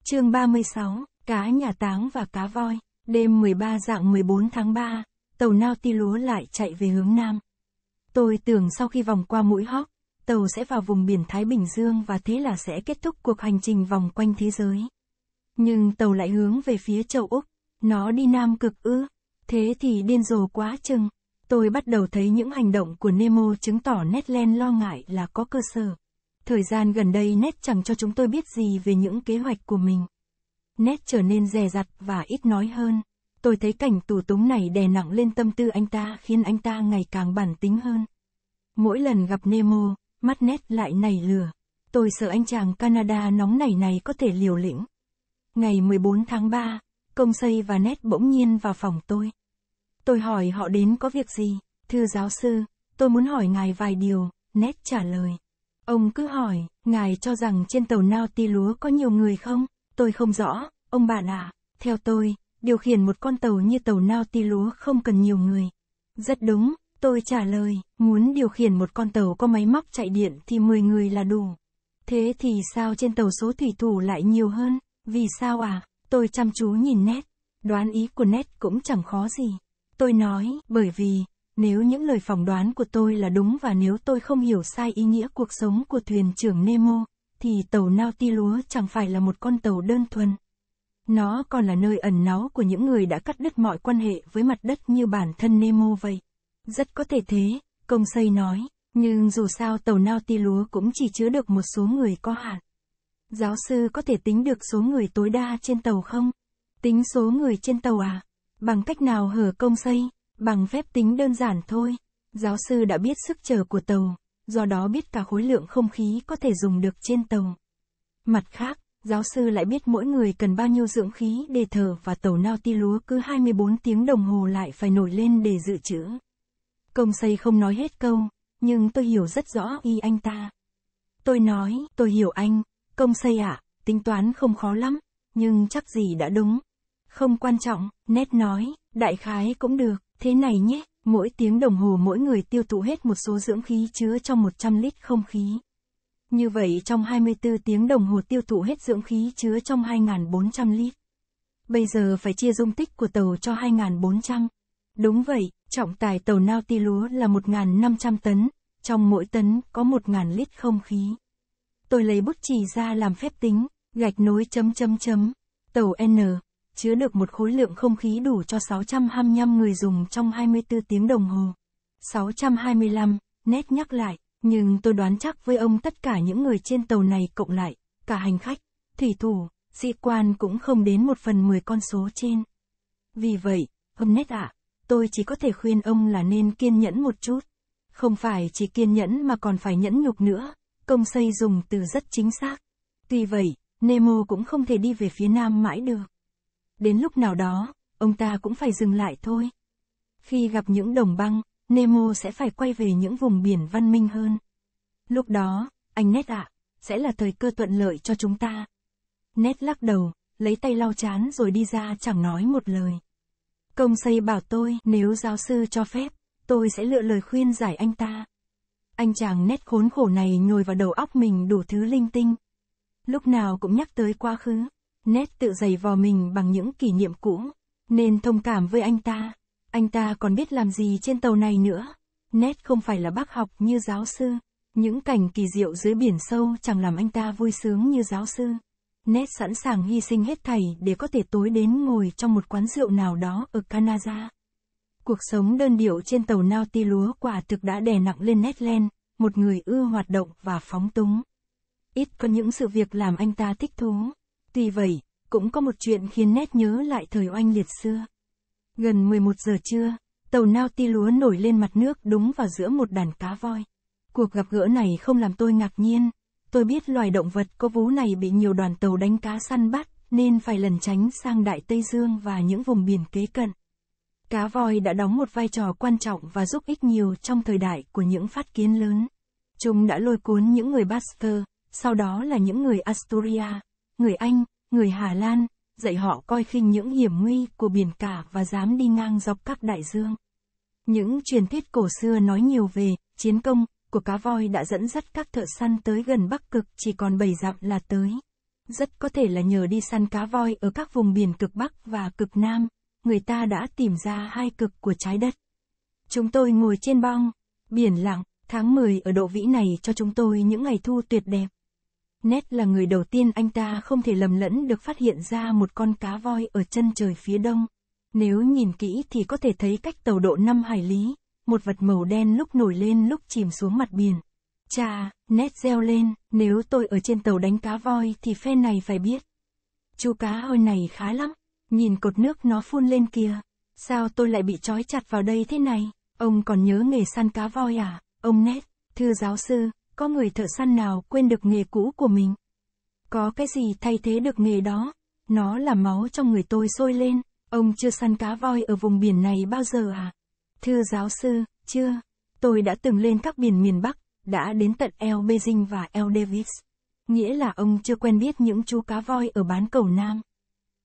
chương 36, cá nhà táng và cá voi, đêm 13 dạng 14 tháng 3, tàu nao ti lúa lại chạy về hướng nam. Tôi tưởng sau khi vòng qua mũi hóc, tàu sẽ vào vùng biển Thái Bình Dương và thế là sẽ kết thúc cuộc hành trình vòng quanh thế giới. Nhưng tàu lại hướng về phía châu Úc, nó đi Nam Cực ư? Thế thì điên rồ quá chừng. Tôi bắt đầu thấy những hành động của Nemo chứng tỏ Netland lo ngại là có cơ sở. Thời gian gần đây Net chẳng cho chúng tôi biết gì về những kế hoạch của mình. Net trở nên dè dặt và ít nói hơn. Tôi thấy cảnh tù túng này đè nặng lên tâm tư anh ta khiến anh ta ngày càng bản tính hơn. Mỗi lần gặp Nemo, mắt nét lại nảy lừa. Tôi sợ anh chàng Canada nóng nảy này có thể liều lĩnh. Ngày 14 tháng 3, công xây và nét bỗng nhiên vào phòng tôi. Tôi hỏi họ đến có việc gì, thưa giáo sư, tôi muốn hỏi ngài vài điều, nét trả lời. Ông cứ hỏi, ngài cho rằng trên tàu nao ti lúa có nhiều người không? Tôi không rõ, ông bạn à, theo tôi, điều khiển một con tàu như tàu nao ti lúa không cần nhiều người. Rất đúng, Tôi trả lời, muốn điều khiển một con tàu có máy móc chạy điện thì 10 người là đủ. Thế thì sao trên tàu số thủy thủ lại nhiều hơn? Vì sao à? Tôi chăm chú nhìn nét. Đoán ý của nét cũng chẳng khó gì. Tôi nói, bởi vì, nếu những lời phỏng đoán của tôi là đúng và nếu tôi không hiểu sai ý nghĩa cuộc sống của thuyền trưởng Nemo, thì tàu nao ti lúa chẳng phải là một con tàu đơn thuần. Nó còn là nơi ẩn náu của những người đã cắt đứt mọi quan hệ với mặt đất như bản thân Nemo vậy. Rất có thể thế, công xây nói, nhưng dù sao tàu nao ti lúa cũng chỉ chứa được một số người có hạn. Giáo sư có thể tính được số người tối đa trên tàu không? Tính số người trên tàu à? Bằng cách nào hở công xây? Bằng phép tính đơn giản thôi. Giáo sư đã biết sức trở của tàu, do đó biết cả khối lượng không khí có thể dùng được trên tàu. Mặt khác, giáo sư lại biết mỗi người cần bao nhiêu dưỡng khí để thở và tàu nao ti lúa cứ 24 tiếng đồng hồ lại phải nổi lên để dự trữ. Công xây không nói hết câu, nhưng tôi hiểu rất rõ y anh ta. Tôi nói, tôi hiểu anh, công xây ạ, à, tính toán không khó lắm, nhưng chắc gì đã đúng. Không quan trọng, nét nói, đại khái cũng được, thế này nhé, mỗi tiếng đồng hồ mỗi người tiêu thụ hết một số dưỡng khí chứa trong 100 lít không khí. Như vậy trong 24 tiếng đồng hồ tiêu thụ hết dưỡng khí chứa trong 2.400 lít. Bây giờ phải chia dung tích của tàu cho 2.400. Đúng vậy, trọng tải tàu nao ti lúa là 1.500 tấn, trong mỗi tấn có 1.000 lít không khí. Tôi lấy bút chì ra làm phép tính, gạch nối chấm chấm chấm, tàu N, chứa được một khối lượng không khí đủ cho 625 người dùng trong 24 tiếng đồng hồ. 625, nét nhắc lại, nhưng tôi đoán chắc với ông tất cả những người trên tàu này cộng lại, cả hành khách, thủy thủ, sĩ quan cũng không đến một phần mười con số trên. Vì vậy, ông nét ạ. À, tôi chỉ có thể khuyên ông là nên kiên nhẫn một chút. Không phải chỉ kiên nhẫn mà còn phải nhẫn nhục nữa, công xây dùng từ rất chính xác. Tuy vậy, Nemo cũng không thể đi về phía nam mãi được. Đến lúc nào đó, ông ta cũng phải dừng lại thôi. Khi gặp những đồng băng, Nemo sẽ phải quay về những vùng biển văn minh hơn. Lúc đó, anh Nét ạ, à, sẽ là thời cơ thuận lợi cho chúng ta. Nét lắc đầu, lấy tay lau chán rồi đi ra chẳng nói một lời. Công xây bảo tôi, nếu giáo sư cho phép, tôi sẽ lựa lời khuyên giải anh ta. Anh chàng nét khốn khổ này nhồi vào đầu óc mình đủ thứ linh tinh. Lúc nào cũng nhắc tới quá khứ, nét tự dày vò mình bằng những kỷ niệm cũ, nên thông cảm với anh ta. Anh ta còn biết làm gì trên tàu này nữa. Nét không phải là bác học như giáo sư. Những cảnh kỳ diệu dưới biển sâu chẳng làm anh ta vui sướng như giáo sư. Ned sẵn sàng hy sinh hết thảy để có thể tối đến ngồi trong một quán rượu nào đó ở Canada. Cuộc sống đơn điệu trên tàu nao ti lúa quả thực đã đè nặng lên Nedland, một người ưa hoạt động và phóng túng. Ít có những sự việc làm anh ta thích thú. Tuy vậy, cũng có một chuyện khiến Ned nhớ lại thời oanh liệt xưa. Gần 11 giờ trưa, tàu nao ti lúa nổi lên mặt nước đúng vào giữa một đàn cá voi. Cuộc gặp gỡ này không làm tôi ngạc nhiên, Tôi biết loài động vật có vú này bị nhiều đoàn tàu đánh cá săn bắt, nên phải lần tránh sang Đại Tây Dương và những vùng biển kế cận. Cá voi đã đóng một vai trò quan trọng và giúp ích nhiều trong thời đại của những phát kiến lớn. Chúng đã lôi cuốn những người Pasteur, sau đó là những người Asturia, người Anh, người Hà Lan, dạy họ coi khinh những hiểm nguy của biển cả và dám đi ngang dọc các đại dương. Những truyền thuyết cổ xưa nói nhiều về chiến công, của cá voi đã dẫn dắt các thợ săn tới gần Bắc Cực chỉ còn 7 dặm là tới. Rất có thể là nhờ đi săn cá voi ở các vùng biển cực Bắc và cực Nam, người ta đã tìm ra hai cực của trái đất. Chúng tôi ngồi trên bong, biển lặng, tháng 10 ở độ vĩ này cho chúng tôi những ngày thu tuyệt đẹp. Nét là người đầu tiên anh ta không thể lầm lẫn được phát hiện ra một con cá voi ở chân trời phía đông. Nếu nhìn kỹ thì có thể thấy cách tàu độ 5 hải lý một vật màu đen lúc nổi lên lúc chìm xuống mặt biển. Chà, nét reo lên, nếu tôi ở trên tàu đánh cá voi thì phe này phải biết. Chú cá hơi này khá lắm, nhìn cột nước nó phun lên kia. Sao tôi lại bị trói chặt vào đây thế này? Ông còn nhớ nghề săn cá voi à? Ông nét, thưa giáo sư, có người thợ săn nào quên được nghề cũ của mình? Có cái gì thay thế được nghề đó? Nó là máu trong người tôi sôi lên. Ông chưa săn cá voi ở vùng biển này bao giờ à? Thưa giáo sư, chưa, tôi đã từng lên các biển miền Bắc, đã đến tận El Beijing và El Davis. Nghĩa là ông chưa quen biết những chú cá voi ở bán cầu Nam.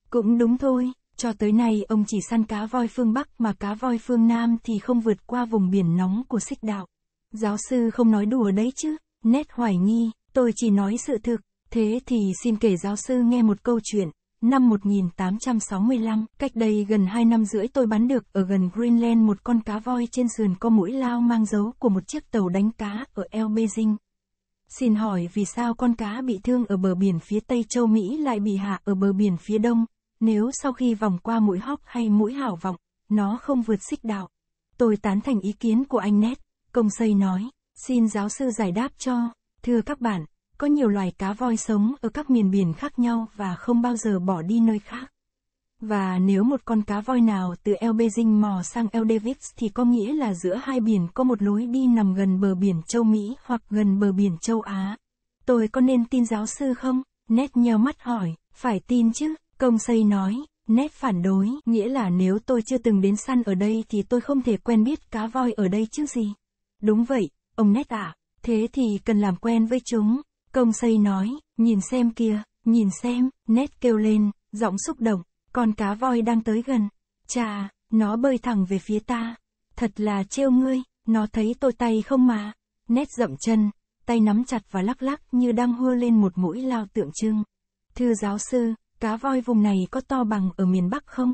Cũng đúng thôi, cho tới nay ông chỉ săn cá voi phương Bắc mà cá voi phương Nam thì không vượt qua vùng biển nóng của xích đạo. Giáo sư không nói đùa đấy chứ, nét hoài nghi, tôi chỉ nói sự thực. Thế thì xin kể giáo sư nghe một câu chuyện, năm 1865, cách đây gần 2 năm rưỡi tôi bắn được ở gần Greenland một con cá voi trên sườn có mũi lao mang dấu của một chiếc tàu đánh cá ở El Beijing. Xin hỏi vì sao con cá bị thương ở bờ biển phía Tây châu Mỹ lại bị hạ ở bờ biển phía Đông, nếu sau khi vòng qua mũi hóc hay mũi hảo vọng, nó không vượt xích đạo. Tôi tán thành ý kiến của anh Nét, công xây nói, xin giáo sư giải đáp cho, thưa các bạn, có nhiều loài cá voi sống ở các miền biển khác nhau và không bao giờ bỏ đi nơi khác. Và nếu một con cá voi nào từ El Beijing mò sang El Davis thì có nghĩa là giữa hai biển có một lối đi nằm gần bờ biển châu Mỹ hoặc gần bờ biển châu Á. Tôi có nên tin giáo sư không? Nét nheo mắt hỏi, phải tin chứ, công xây nói, nét phản đối, nghĩa là nếu tôi chưa từng đến săn ở đây thì tôi không thể quen biết cá voi ở đây chứ gì. Đúng vậy, ông nét ạ, à, thế thì cần làm quen với chúng, Công xây nói, nhìn xem kia, nhìn xem, nét kêu lên, giọng xúc động, con cá voi đang tới gần. Chà, nó bơi thẳng về phía ta. Thật là trêu ngươi, nó thấy tôi tay không mà. Nét rậm chân, tay nắm chặt và lắc lắc như đang hua lên một mũi lao tượng trưng. Thưa giáo sư, cá voi vùng này có to bằng ở miền Bắc không?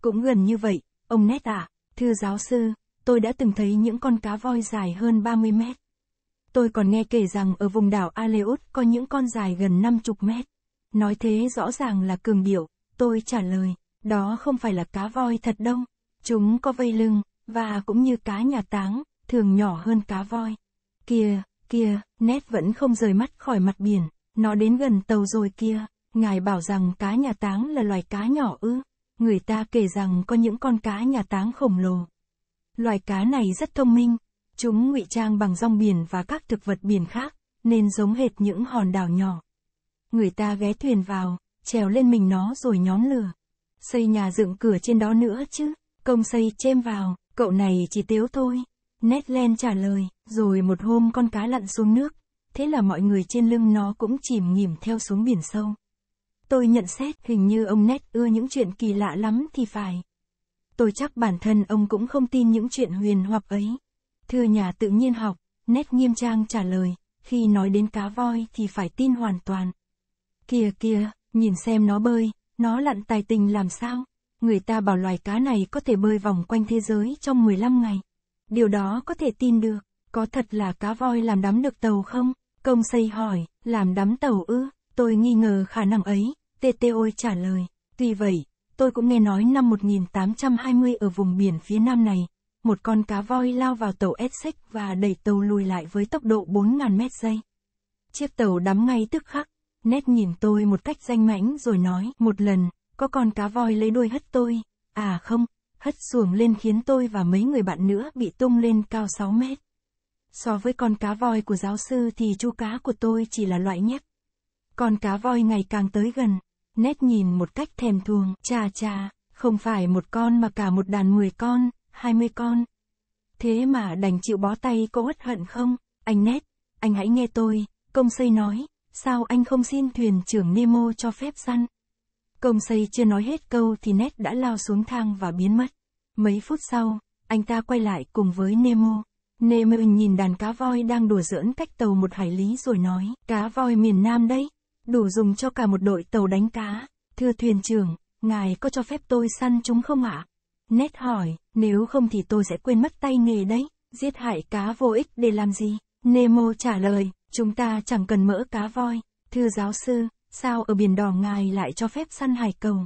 Cũng gần như vậy, ông Nét à, thưa giáo sư, tôi đã từng thấy những con cá voi dài hơn 30 mét. Tôi còn nghe kể rằng ở vùng đảo Aleut có những con dài gần 50 mét. Nói thế rõ ràng là cường điệu tôi trả lời, đó không phải là cá voi thật đông. Chúng có vây lưng, và cũng như cá nhà táng, thường nhỏ hơn cá voi. Kìa, kìa, nét vẫn không rời mắt khỏi mặt biển, nó đến gần tàu rồi kia. Ngài bảo rằng cá nhà táng là loài cá nhỏ ư. Người ta kể rằng có những con cá nhà táng khổng lồ. Loài cá này rất thông minh, Chúng ngụy trang bằng rong biển và các thực vật biển khác, nên giống hệt những hòn đảo nhỏ. Người ta ghé thuyền vào, trèo lên mình nó rồi nhóm lửa. Xây nhà dựng cửa trên đó nữa chứ, công xây chêm vào, cậu này chỉ tiếu thôi. Netland trả lời, rồi một hôm con cá lặn xuống nước, thế là mọi người trên lưng nó cũng chìm nghỉm theo xuống biển sâu. Tôi nhận xét hình như ông Ned ưa những chuyện kỳ lạ lắm thì phải. Tôi chắc bản thân ông cũng không tin những chuyện huyền hoặc ấy. Thưa nhà tự nhiên học, nét nghiêm trang trả lời, khi nói đến cá voi thì phải tin hoàn toàn. Kìa kìa, nhìn xem nó bơi, nó lặn tài tình làm sao? Người ta bảo loài cá này có thể bơi vòng quanh thế giới trong 15 ngày. Điều đó có thể tin được, có thật là cá voi làm đắm được tàu không? Công xây hỏi, làm đắm tàu ư? Tôi nghi ngờ khả năng ấy, TTO trả lời. Tuy vậy, tôi cũng nghe nói năm 1820 ở vùng biển phía nam này, một con cá voi lao vào tàu Essex và đẩy tàu lùi lại với tốc độ 4.000 mét giây. Chiếc tàu đắm ngay tức khắc, nét nhìn tôi một cách danh mãnh rồi nói, một lần, có con cá voi lấy đuôi hất tôi, à không, hất xuồng lên khiến tôi và mấy người bạn nữa bị tung lên cao 6 mét. So với con cá voi của giáo sư thì chú cá của tôi chỉ là loại nhép. Con cá voi ngày càng tới gần, nét nhìn một cách thèm thuồng, cha cha, không phải một con mà cả một đàn 10 con, 20 con. Thế mà đành chịu bó tay cô hất hận không? Anh nét, anh hãy nghe tôi, công xây nói, sao anh không xin thuyền trưởng Nemo cho phép săn? Công xây chưa nói hết câu thì nét đã lao xuống thang và biến mất. Mấy phút sau, anh ta quay lại cùng với Nemo. Nemo nhìn đàn cá voi đang đùa giỡn cách tàu một hải lý rồi nói, cá voi miền Nam đấy, đủ dùng cho cả một đội tàu đánh cá. Thưa thuyền trưởng, ngài có cho phép tôi săn chúng không ạ? À? Nét hỏi, nếu không thì tôi sẽ quên mất tay nghề đấy, giết hại cá vô ích để làm gì? Nemo trả lời, chúng ta chẳng cần mỡ cá voi. Thưa giáo sư, sao ở biển đỏ ngài lại cho phép săn hải cầu?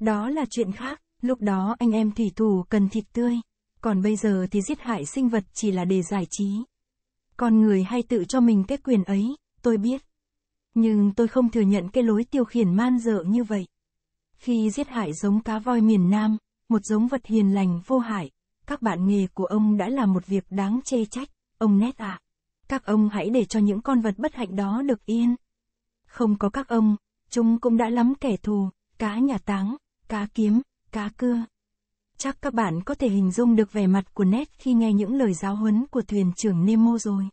Đó là chuyện khác, lúc đó anh em thủy thủ cần thịt tươi, còn bây giờ thì giết hại sinh vật chỉ là để giải trí. Con người hay tự cho mình cái quyền ấy, tôi biết. Nhưng tôi không thừa nhận cái lối tiêu khiển man dợ như vậy. Khi giết hại giống cá voi miền Nam, một giống vật hiền lành vô hại, các bạn nghề của ông đã là một việc đáng chê trách, ông nét ạ. À. Các ông hãy để cho những con vật bất hạnh đó được yên. Không có các ông, chúng cũng đã lắm kẻ thù, cá nhà táng, cá kiếm, cá cưa. Chắc các bạn có thể hình dung được vẻ mặt của Ned khi nghe những lời giáo huấn của thuyền trưởng Nemo rồi.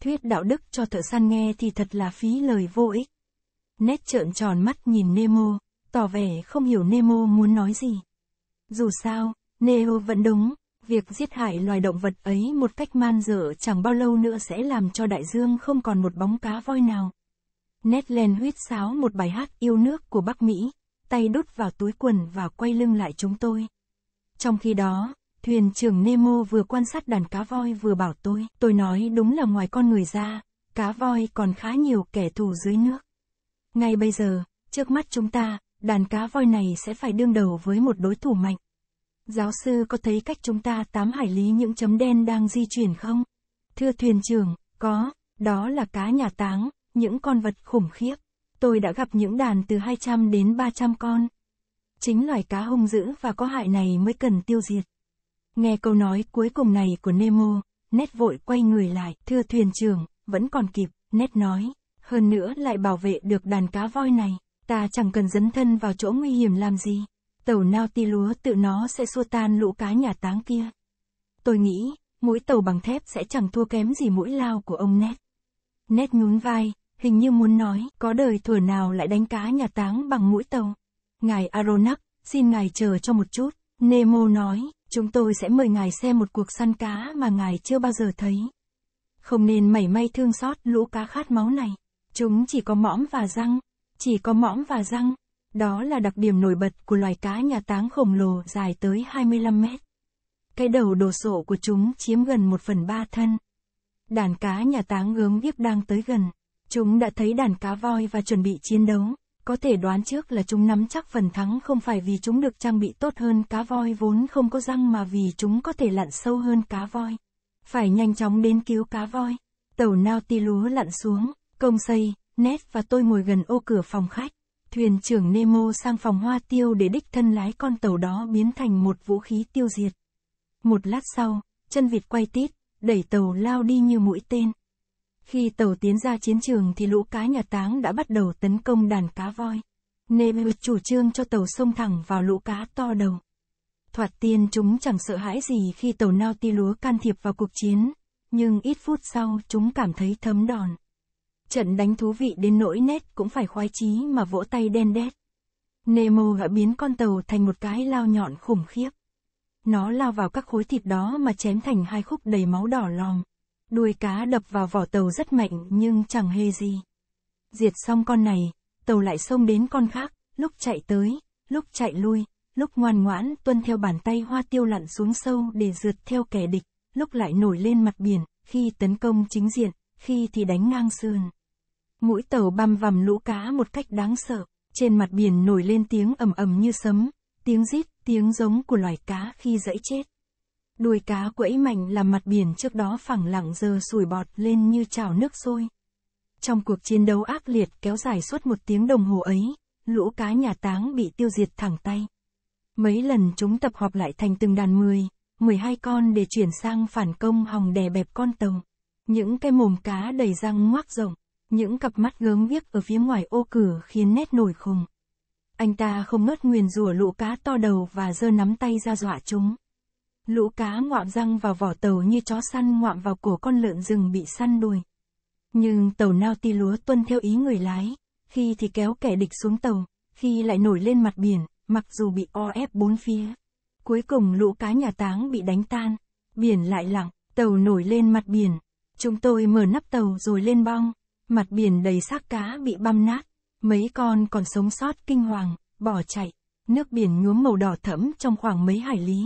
Thuyết đạo đức cho thợ săn nghe thì thật là phí lời vô ích. Ned trợn tròn mắt nhìn Nemo, tỏ vẻ không hiểu Nemo muốn nói gì. Dù sao, Neo vẫn đúng, việc giết hại loài động vật ấy một cách man dở chẳng bao lâu nữa sẽ làm cho đại dương không còn một bóng cá voi nào. Ned Land huyết sáo một bài hát yêu nước của Bắc Mỹ, tay đút vào túi quần và quay lưng lại chúng tôi. Trong khi đó, thuyền trưởng Nemo vừa quan sát đàn cá voi vừa bảo tôi, tôi nói đúng là ngoài con người ra, cá voi còn khá nhiều kẻ thù dưới nước. Ngay bây giờ, trước mắt chúng ta, đàn cá voi này sẽ phải đương đầu với một đối thủ mạnh. Giáo sư có thấy cách chúng ta tám hải lý những chấm đen đang di chuyển không? Thưa thuyền trưởng, có, đó là cá nhà táng, những con vật khủng khiếp. Tôi đã gặp những đàn từ 200 đến 300 con. Chính loài cá hung dữ và có hại này mới cần tiêu diệt. Nghe câu nói cuối cùng này của Nemo, Ned vội quay người lại, thưa thuyền trưởng, vẫn còn kịp, Ned nói, hơn nữa lại bảo vệ được đàn cá voi này. Ta chẳng cần dấn thân vào chỗ nguy hiểm làm gì. Tàu nao ti lúa tự nó sẽ xua tan lũ cá nhà táng kia. Tôi nghĩ, mũi tàu bằng thép sẽ chẳng thua kém gì mũi lao của ông Nét. Nét nhún vai, hình như muốn nói, có đời thừa nào lại đánh cá nhà táng bằng mũi tàu. Ngài Aronax, xin ngài chờ cho một chút. Nemo nói, chúng tôi sẽ mời ngài xem một cuộc săn cá mà ngài chưa bao giờ thấy. Không nên mảy may thương xót lũ cá khát máu này. Chúng chỉ có mõm và răng, chỉ có mõm và răng. Đó là đặc điểm nổi bật của loài cá nhà táng khổng lồ dài tới 25 mét. Cái đầu đồ sộ của chúng chiếm gần một phần ba thân. Đàn cá nhà táng gớm ghiếc đang tới gần. Chúng đã thấy đàn cá voi và chuẩn bị chiến đấu. Có thể đoán trước là chúng nắm chắc phần thắng không phải vì chúng được trang bị tốt hơn cá voi vốn không có răng mà vì chúng có thể lặn sâu hơn cá voi. Phải nhanh chóng đến cứu cá voi. Tàu nao ti lúa lặn xuống, công xây, Nét và tôi ngồi gần ô cửa phòng khách. Thuyền trưởng Nemo sang phòng hoa tiêu để đích thân lái con tàu đó biến thành một vũ khí tiêu diệt. Một lát sau, chân vịt quay tít, đẩy tàu lao đi như mũi tên. Khi tàu tiến ra chiến trường thì lũ cá nhà táng đã bắt đầu tấn công đàn cá voi. Nemo chủ trương cho tàu xông thẳng vào lũ cá to đầu. Thoạt tiên chúng chẳng sợ hãi gì khi tàu lúa can thiệp vào cuộc chiến, nhưng ít phút sau chúng cảm thấy thấm đòn. Trận đánh thú vị đến nỗi nét cũng phải khoái chí mà vỗ tay đen đét. Nemo đã biến con tàu thành một cái lao nhọn khủng khiếp. Nó lao vào các khối thịt đó mà chém thành hai khúc đầy máu đỏ lòm. Đuôi cá đập vào vỏ tàu rất mạnh nhưng chẳng hề gì. Diệt xong con này, tàu lại xông đến con khác, lúc chạy tới, lúc chạy lui, lúc ngoan ngoãn tuân theo bàn tay hoa tiêu lặn xuống sâu để rượt theo kẻ địch, lúc lại nổi lên mặt biển, khi tấn công chính diện, khi thì đánh ngang sườn. Mũi tàu băm vằm lũ cá một cách đáng sợ, trên mặt biển nổi lên tiếng ầm ầm như sấm, tiếng rít, tiếng giống của loài cá khi dẫy chết. Đuôi cá quẫy mạnh làm mặt biển trước đó phẳng lặng giờ sủi bọt lên như chảo nước sôi. Trong cuộc chiến đấu ác liệt kéo dài suốt một tiếng đồng hồ ấy, lũ cá nhà táng bị tiêu diệt thẳng tay. Mấy lần chúng tập họp lại thành từng đàn 10, 12 con để chuyển sang phản công hòng đè bẹp con tàu. Những cái mồm cá đầy răng ngoác rộng, những cặp mắt gớm ghiếc ở phía ngoài ô cửa khiến nét nổi khùng. Anh ta không ngớt nguyền rủa lũ cá to đầu và giơ nắm tay ra dọa chúng. Lũ cá ngoạm răng vào vỏ tàu như chó săn ngoạm vào cổ con lợn rừng bị săn đuổi. Nhưng tàu nao ti lúa tuân theo ý người lái, khi thì kéo kẻ địch xuống tàu, khi lại nổi lên mặt biển, mặc dù bị o ép bốn phía. Cuối cùng lũ cá nhà táng bị đánh tan, biển lại lặng, tàu nổi lên mặt biển. Chúng tôi mở nắp tàu rồi lên bong. Mặt biển đầy xác cá bị băm nát, mấy con còn sống sót kinh hoàng, bỏ chạy. Nước biển nhuốm màu đỏ thẫm trong khoảng mấy hải lý.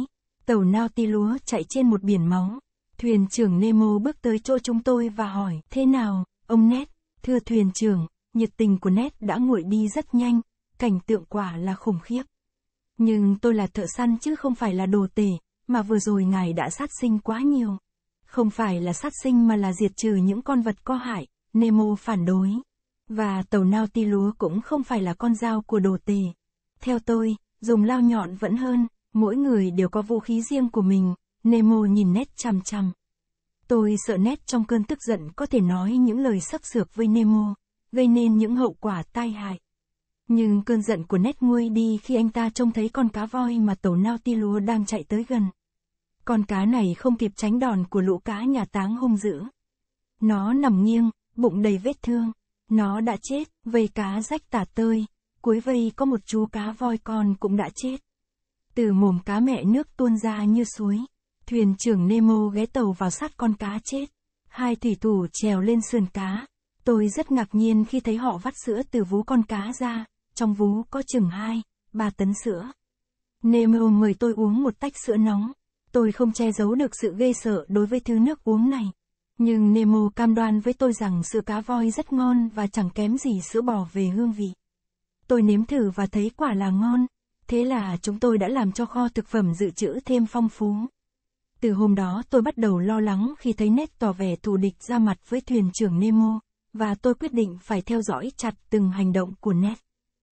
Tàu nao ti lúa chạy trên một biển máu. Thuyền trưởng Nemo bước tới chỗ chúng tôi và hỏi, thế nào, ông Ned? Thưa thuyền trưởng, nhiệt tình của Ned đã nguội đi rất nhanh, cảnh tượng quả là khủng khiếp. Nhưng tôi là thợ săn chứ không phải là đồ tể, mà vừa rồi ngài đã sát sinh quá nhiều. Không phải là sát sinh mà là diệt trừ những con vật có hại, Nemo phản đối. Và tàu nao ti lúa cũng không phải là con dao của đồ tể. Theo tôi, dùng lao nhọn vẫn hơn, mỗi người đều có vũ khí riêng của mình, Nemo nhìn nét chằm chằm. Tôi sợ nét trong cơn tức giận có thể nói những lời sắc sược với Nemo, gây nên những hậu quả tai hại. Nhưng cơn giận của nét nguôi đi khi anh ta trông thấy con cá voi mà tàu nao ti lúa đang chạy tới gần. Con cá này không kịp tránh đòn của lũ cá nhà táng hung dữ. Nó nằm nghiêng, bụng đầy vết thương. Nó đã chết, vây cá rách tả tơi, cuối vây có một chú cá voi con cũng đã chết. Từ mồm cá mẹ nước tuôn ra như suối, thuyền trưởng Nemo ghé tàu vào sát con cá chết. Hai thủy thủ trèo lên sườn cá. Tôi rất ngạc nhiên khi thấy họ vắt sữa từ vú con cá ra, trong vú có chừng hai, ba tấn sữa. Nemo mời tôi uống một tách sữa nóng. Tôi không che giấu được sự ghê sợ đối với thứ nước uống này. Nhưng Nemo cam đoan với tôi rằng sữa cá voi rất ngon và chẳng kém gì sữa bò về hương vị. Tôi nếm thử và thấy quả là ngon. Thế là chúng tôi đã làm cho kho thực phẩm dự trữ thêm phong phú. Từ hôm đó tôi bắt đầu lo lắng khi thấy nét tỏ vẻ thù địch ra mặt với thuyền trưởng Nemo, và tôi quyết định phải theo dõi chặt từng hành động của nét.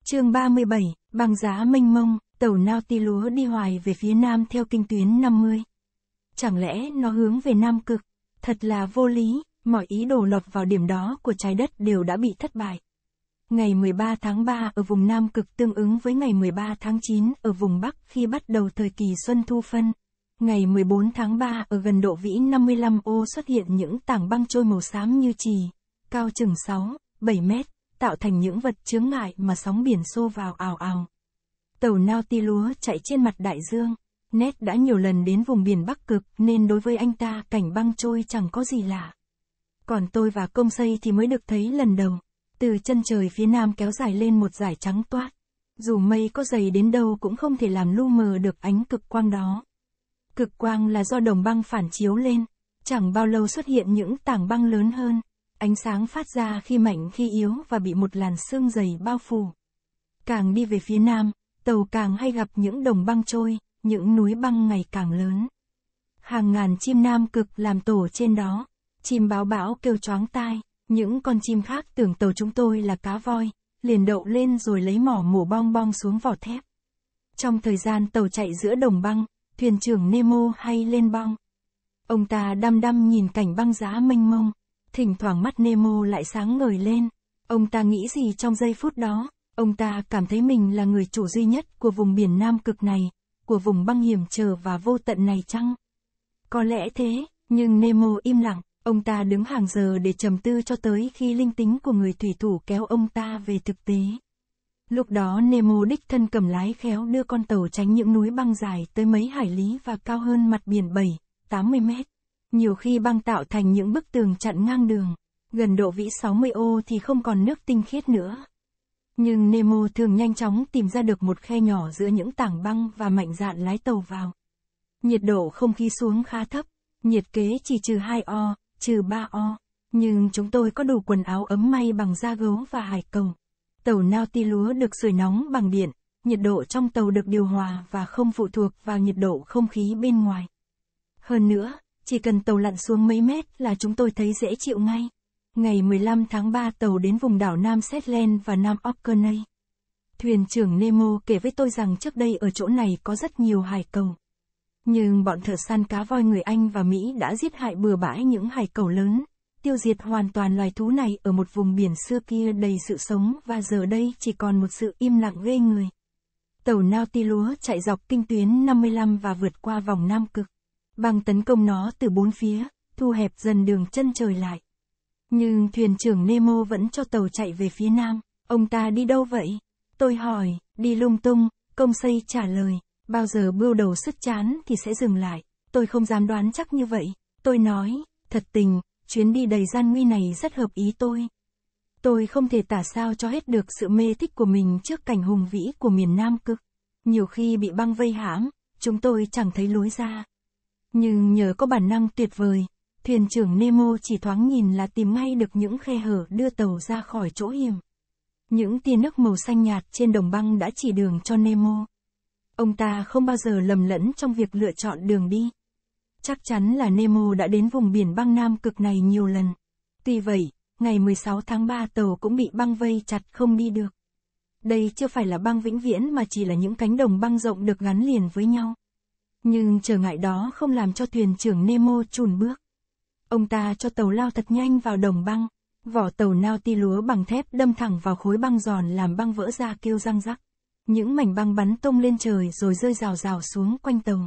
chương 37, băng giá mênh mông, tàu Nautilus đi hoài về phía nam theo kinh tuyến 50. Chẳng lẽ nó hướng về Nam Cực? Thật là vô lý, mọi ý đồ lọt vào điểm đó của trái đất đều đã bị thất bại. Ngày 13 tháng 3 ở vùng Nam Cực tương ứng với ngày 13 tháng 9 ở vùng Bắc khi bắt đầu thời kỳ xuân thu phân. Ngày 14 tháng 3 ở gần độ vĩ 55 ô xuất hiện những tảng băng trôi màu xám như trì, cao chừng 6, 7 mét, tạo thành những vật chướng ngại mà sóng biển xô vào ào ào. Tàu nao ti lúa chạy trên mặt đại dương. Ned đã nhiều lần đến vùng biển Bắc Cực nên đối với anh ta cảnh băng trôi chẳng có gì lạ. Còn tôi và công xây thì mới được thấy lần đầu. Từ chân trời phía nam kéo dài lên một dải trắng toát. Dù mây có dày đến đâu cũng không thể làm lu mờ được ánh cực quang đó. Cực quang là do đồng băng phản chiếu lên. Chẳng bao lâu xuất hiện những tảng băng lớn hơn. Ánh sáng phát ra khi mạnh khi yếu và bị một làn sương dày bao phủ. Càng đi về phía nam, tàu càng hay gặp những đồng băng trôi, những núi băng ngày càng lớn. Hàng ngàn chim nam cực làm tổ trên đó, chim báo bão kêu choáng tai, những con chim khác tưởng tàu chúng tôi là cá voi, liền đậu lên rồi lấy mỏ mổ bong bong xuống vỏ thép. Trong thời gian tàu chạy giữa đồng băng, thuyền trưởng Nemo hay lên bong. Ông ta đăm đăm nhìn cảnh băng giá mênh mông, thỉnh thoảng mắt Nemo lại sáng ngời lên. Ông ta nghĩ gì trong giây phút đó, ông ta cảm thấy mình là người chủ duy nhất của vùng biển Nam Cực này, của vùng băng hiểm trở và vô tận này chăng? Có lẽ thế, nhưng Nemo im lặng, ông ta đứng hàng giờ để trầm tư cho tới khi linh tính của người thủy thủ kéo ông ta về thực tế. Lúc đó Nemo đích thân cầm lái khéo đưa con tàu tránh những núi băng dài tới mấy hải lý và cao hơn mặt biển 7, 80 mét. Nhiều khi băng tạo thành những bức tường chặn ngang đường. Gần độ vĩ 60 ô thì không còn nước tinh khiết nữa. Nhưng Nemo thường nhanh chóng tìm ra được một khe nhỏ giữa những tảng băng và mạnh dạn lái tàu vào. Nhiệt độ không khí xuống khá thấp, nhiệt kế chỉ trừ 2 o, trừ 3 o. Nhưng chúng tôi có đủ quần áo ấm may bằng da gấu và hải cầu. Tàu nao ti lúa được sưởi nóng bằng điện, nhiệt độ trong tàu được điều hòa và không phụ thuộc vào nhiệt độ không khí bên ngoài. Hơn nữa, chỉ cần tàu lặn xuống mấy mét là chúng tôi thấy dễ chịu ngay. Ngày 15 tháng 3 tàu đến vùng đảo Nam Shetland và Nam Orkney. Thuyền trưởng Nemo kể với tôi rằng trước đây ở chỗ này có rất nhiều hải cầu. Nhưng bọn thợ săn cá voi người Anh và Mỹ đã giết hại bừa bãi những hải cầu lớn, tiêu diệt hoàn toàn loài thú này ở một vùng biển xưa kia đầy sự sống và giờ đây chỉ còn một sự im lặng ghê người. Tàu Nautilus chạy dọc kinh tuyến 55 và vượt qua vòng Nam Cực. Bằng tấn công nó từ bốn phía, thu hẹp dần đường chân trời lại. Nhưng thuyền trưởng Nemo vẫn cho tàu chạy về phía nam. Ông ta đi đâu vậy? Tôi hỏi, đi lung tung, công xây trả lời. Bao giờ bưu đầu sứt chán thì sẽ dừng lại. Tôi không dám đoán chắc như vậy. Tôi nói, thật tình, chuyến đi đầy gian nguy này rất hợp ý tôi. Tôi không thể tả sao cho hết được sự mê thích của mình trước cảnh hùng vĩ của miền Nam cực. Nhiều khi bị băng vây hãm, chúng tôi chẳng thấy lối ra. Nhưng nhờ có bản năng tuyệt vời, thuyền trưởng Nemo chỉ thoáng nhìn là tìm ngay được những khe hở đưa tàu ra khỏi chỗ hiểm. Những tia nước màu xanh nhạt trên đồng băng đã chỉ đường cho Nemo. Ông ta không bao giờ lầm lẫn trong việc lựa chọn đường đi. Chắc chắn là Nemo đã đến vùng biển băng Nam Cực này nhiều lần. Tuy vậy, ngày 16 tháng 3 tàu cũng bị băng vây chặt không đi được. Đây chưa phải là băng vĩnh viễn mà chỉ là những cánh đồng băng rộng được gắn liền với nhau. Nhưng trở ngại đó không làm cho thuyền trưởng Nemo chùn bước. Ông ta cho tàu lao thật nhanh vào đồng băng, vỏ tàu nao ti lúa bằng thép đâm thẳng vào khối băng giòn làm băng vỡ ra kêu răng rắc. Những mảnh băng bắn tung lên trời rồi rơi rào rào xuống quanh tàu.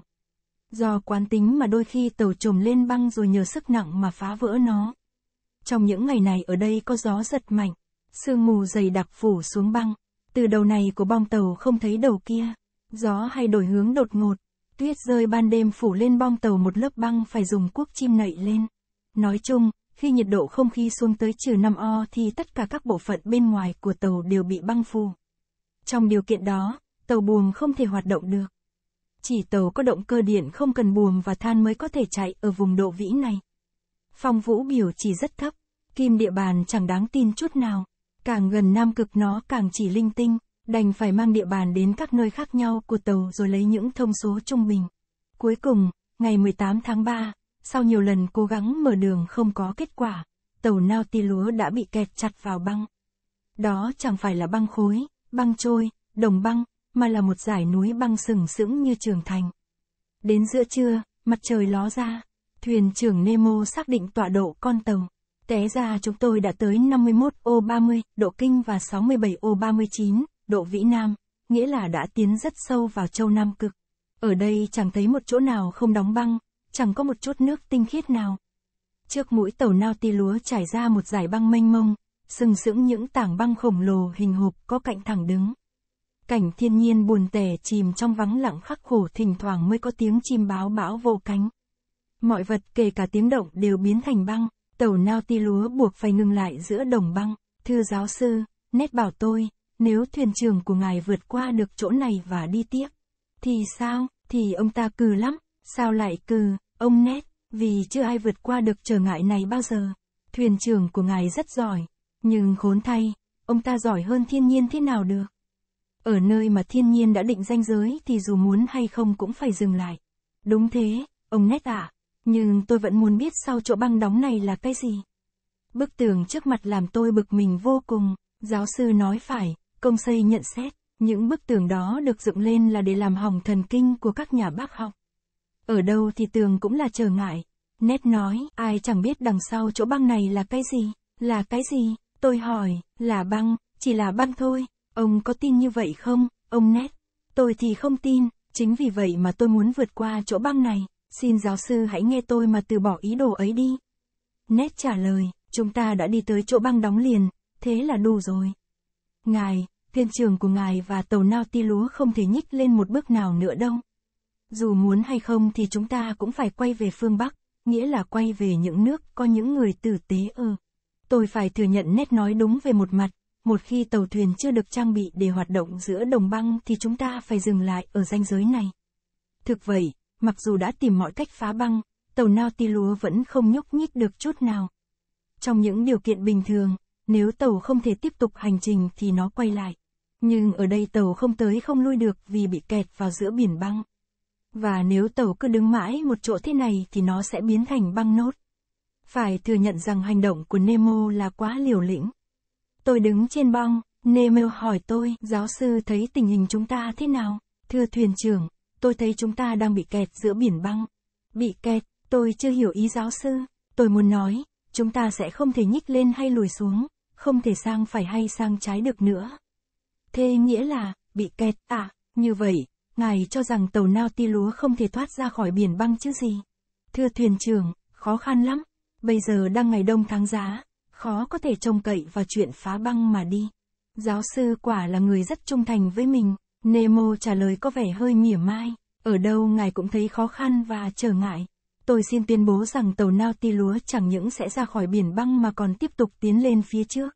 Do quán tính mà đôi khi tàu trồm lên băng rồi nhờ sức nặng mà phá vỡ nó. Trong những ngày này ở đây có gió giật mạnh, sương mù dày đặc phủ xuống băng, từ đầu này của bong tàu không thấy đầu kia. Gió hay đổi hướng đột ngột, tuyết rơi ban đêm phủ lên bong tàu một lớp băng phải dùng cuốc chim nảy lên. Nói chung, khi nhiệt độ không khí xuống tới trừ 5 o thì tất cả các bộ phận bên ngoài của tàu đều bị băng phù. Trong điều kiện đó, tàu buồm không thể hoạt động được. Chỉ tàu có động cơ điện không cần buồm và than mới có thể chạy ở vùng độ vĩ này. Phong vũ biểu chỉ rất thấp, kim địa bàn chẳng đáng tin chút nào. Càng gần Nam Cực nó càng chỉ linh tinh, đành phải mang địa bàn đến các nơi khác nhau của tàu rồi lấy những thông số trung bình. Cuối cùng, ngày 18 tháng 3, sau nhiều lần cố gắng mở đường không có kết quả, tàu nao ti lúa đã bị kẹt chặt vào băng. Đó chẳng phải là băng khối, băng trôi, đồng băng, mà là một dải núi băng sừng sững như trường thành. Đến giữa trưa, mặt trời ló ra, thuyền trưởng Nemo xác định tọa độ con tàu. Té ra chúng tôi đã tới 51 ô 30, độ kinh và 67 ô 39, độ vĩ nam, nghĩa là đã tiến rất sâu vào châu Nam Cực. Ở đây chẳng thấy một chỗ nào không đóng băng, chẳng có một chút nước tinh khiết nào. Trước mũi tàu nao ti lúa trải ra một dải băng mênh mông, sừng sững những tảng băng khổng lồ hình hộp có cạnh thẳng đứng. Cảnh thiên nhiên buồn tẻ chìm trong vắng lặng khắc khổ thỉnh thoảng mới có tiếng chim báo bão vô cánh. Mọi vật kể cả tiếng động đều biến thành băng, tàu nao ti lúa buộc phải ngừng lại giữa đồng băng. Thưa giáo sư, nét bảo tôi, nếu thuyền trường của ngài vượt qua được chỗ này và đi tiếp, thì sao, thì ông ta cừ lắm. Sao lại cừ, ông nét, vì chưa ai vượt qua được trở ngại này bao giờ. Thuyền trưởng của ngài rất giỏi, nhưng khốn thay, ông ta giỏi hơn thiên nhiên thế nào được. Ở nơi mà thiên nhiên đã định danh giới thì dù muốn hay không cũng phải dừng lại. Đúng thế, ông nét ạ. À, nhưng tôi vẫn muốn biết sau chỗ băng đóng này là cái gì. Bức tường trước mặt làm tôi bực mình vô cùng. Giáo sư nói phải, công xây nhận xét, những bức tường đó được dựng lên là để làm hỏng thần kinh của các nhà bác học. Ở đâu thì tường cũng là trở ngại. Nét nói, ai chẳng biết đằng sau chỗ băng này là cái gì? Là cái gì? Tôi hỏi, là băng, chỉ là băng thôi. Ông có tin như vậy không? Ông nét. Tôi thì không tin, chính vì vậy mà tôi muốn vượt qua chỗ băng này. Xin giáo sư hãy nghe tôi mà từ bỏ ý đồ ấy đi. Nét trả lời, chúng ta đã đi tới chỗ băng đóng liền, thế là đủ rồi. Ngài, thiên trường của ngài và tàu nao ti lúa không thể nhích lên một bước nào nữa đâu. Dù muốn hay không thì chúng ta cũng phải quay về phương Bắc, nghĩa là quay về những nước có những người tử tế ơ. Tôi phải thừa nhận nét nói đúng về một mặt, một khi tàu thuyền chưa được trang bị để hoạt động giữa đồng băng thì chúng ta phải dừng lại ở ranh giới này. Thực vậy, mặc dù đã tìm mọi cách phá băng, tàu lúa vẫn không nhúc nhích được chút nào. Trong những điều kiện bình thường, nếu tàu không thể tiếp tục hành trình thì nó quay lại. Nhưng ở đây tàu không tới không lui được vì bị kẹt vào giữa biển băng. Và nếu tàu cứ đứng mãi một chỗ thế này thì nó sẽ biến thành băng nốt. Phải thừa nhận rằng hành động của Nemo là quá liều lĩnh. Tôi đứng trên băng, Nemo hỏi tôi, giáo sư thấy tình hình chúng ta thế nào? Thưa thuyền trưởng, tôi thấy chúng ta đang bị kẹt giữa biển băng. Bị kẹt, tôi chưa hiểu ý giáo sư. Tôi muốn nói, chúng ta sẽ không thể nhích lên hay lùi xuống, không thể sang phải hay sang trái được nữa. Thế nghĩa là, bị kẹt à, như vậy, Ngài cho rằng tàu nao ti lúa không thể thoát ra khỏi biển băng chứ gì. Thưa thuyền trưởng, khó khăn lắm. Bây giờ đang ngày đông tháng giá, khó có thể trông cậy vào chuyện phá băng mà đi. Giáo sư quả là người rất trung thành với mình, Nemo trả lời có vẻ hơi mỉa mai. Ở đâu ngài cũng thấy khó khăn và trở ngại. Tôi xin tuyên bố rằng tàu nao ti lúa chẳng những sẽ ra khỏi biển băng mà còn tiếp tục tiến lên phía trước.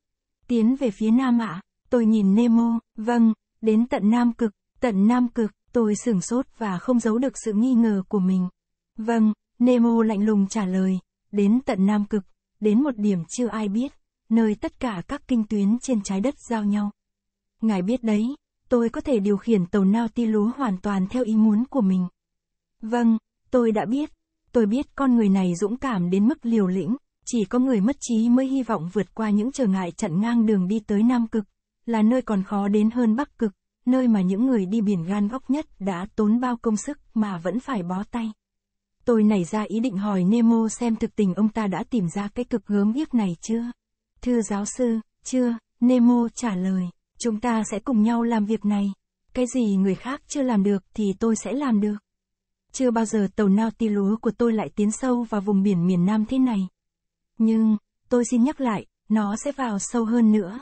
Tiến về phía Nam ạ. Tôi nhìn Nemo, vâng, đến tận Nam Cực, tận Nam Cực. Tôi sửng sốt và không giấu được sự nghi ngờ của mình. Vâng, Nemo lạnh lùng trả lời, đến tận Nam Cực, đến một điểm chưa ai biết, nơi tất cả các kinh tuyến trên trái đất giao nhau. Ngài biết đấy, tôi có thể điều khiển tàu nao ti lúa hoàn toàn theo ý muốn của mình. Vâng, tôi đã biết. Tôi biết con người này dũng cảm đến mức liều lĩnh, chỉ có người mất trí mới hy vọng vượt qua những trở ngại chặn ngang đường đi tới Nam Cực, là nơi còn khó đến hơn Bắc Cực nơi mà những người đi biển gan góc nhất đã tốn bao công sức mà vẫn phải bó tay. Tôi nảy ra ý định hỏi Nemo xem thực tình ông ta đã tìm ra cái cực gớm ghiếc này chưa? Thưa giáo sư, chưa, Nemo trả lời, chúng ta sẽ cùng nhau làm việc này. Cái gì người khác chưa làm được thì tôi sẽ làm được. Chưa bao giờ tàu nao lúa của tôi lại tiến sâu vào vùng biển miền Nam thế này. Nhưng, tôi xin nhắc lại, nó sẽ vào sâu hơn nữa.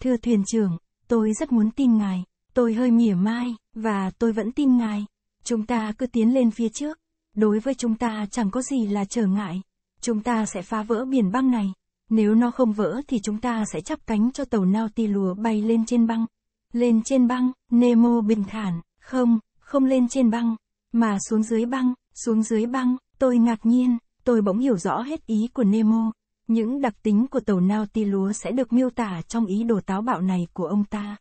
Thưa thuyền trưởng, tôi rất muốn tin ngài. Tôi hơi mỉa mai, và tôi vẫn tin ngài. Chúng ta cứ tiến lên phía trước. Đối với chúng ta chẳng có gì là trở ngại. Chúng ta sẽ phá vỡ biển băng này. Nếu nó không vỡ thì chúng ta sẽ chắp cánh cho tàu nao ti lùa bay lên trên băng. Lên trên băng, Nemo bình thản, không, không lên trên băng, mà xuống dưới băng, xuống dưới băng, tôi ngạc nhiên, tôi bỗng hiểu rõ hết ý của Nemo. Những đặc tính của tàu nao ti lúa sẽ được miêu tả trong ý đồ táo bạo này của ông ta.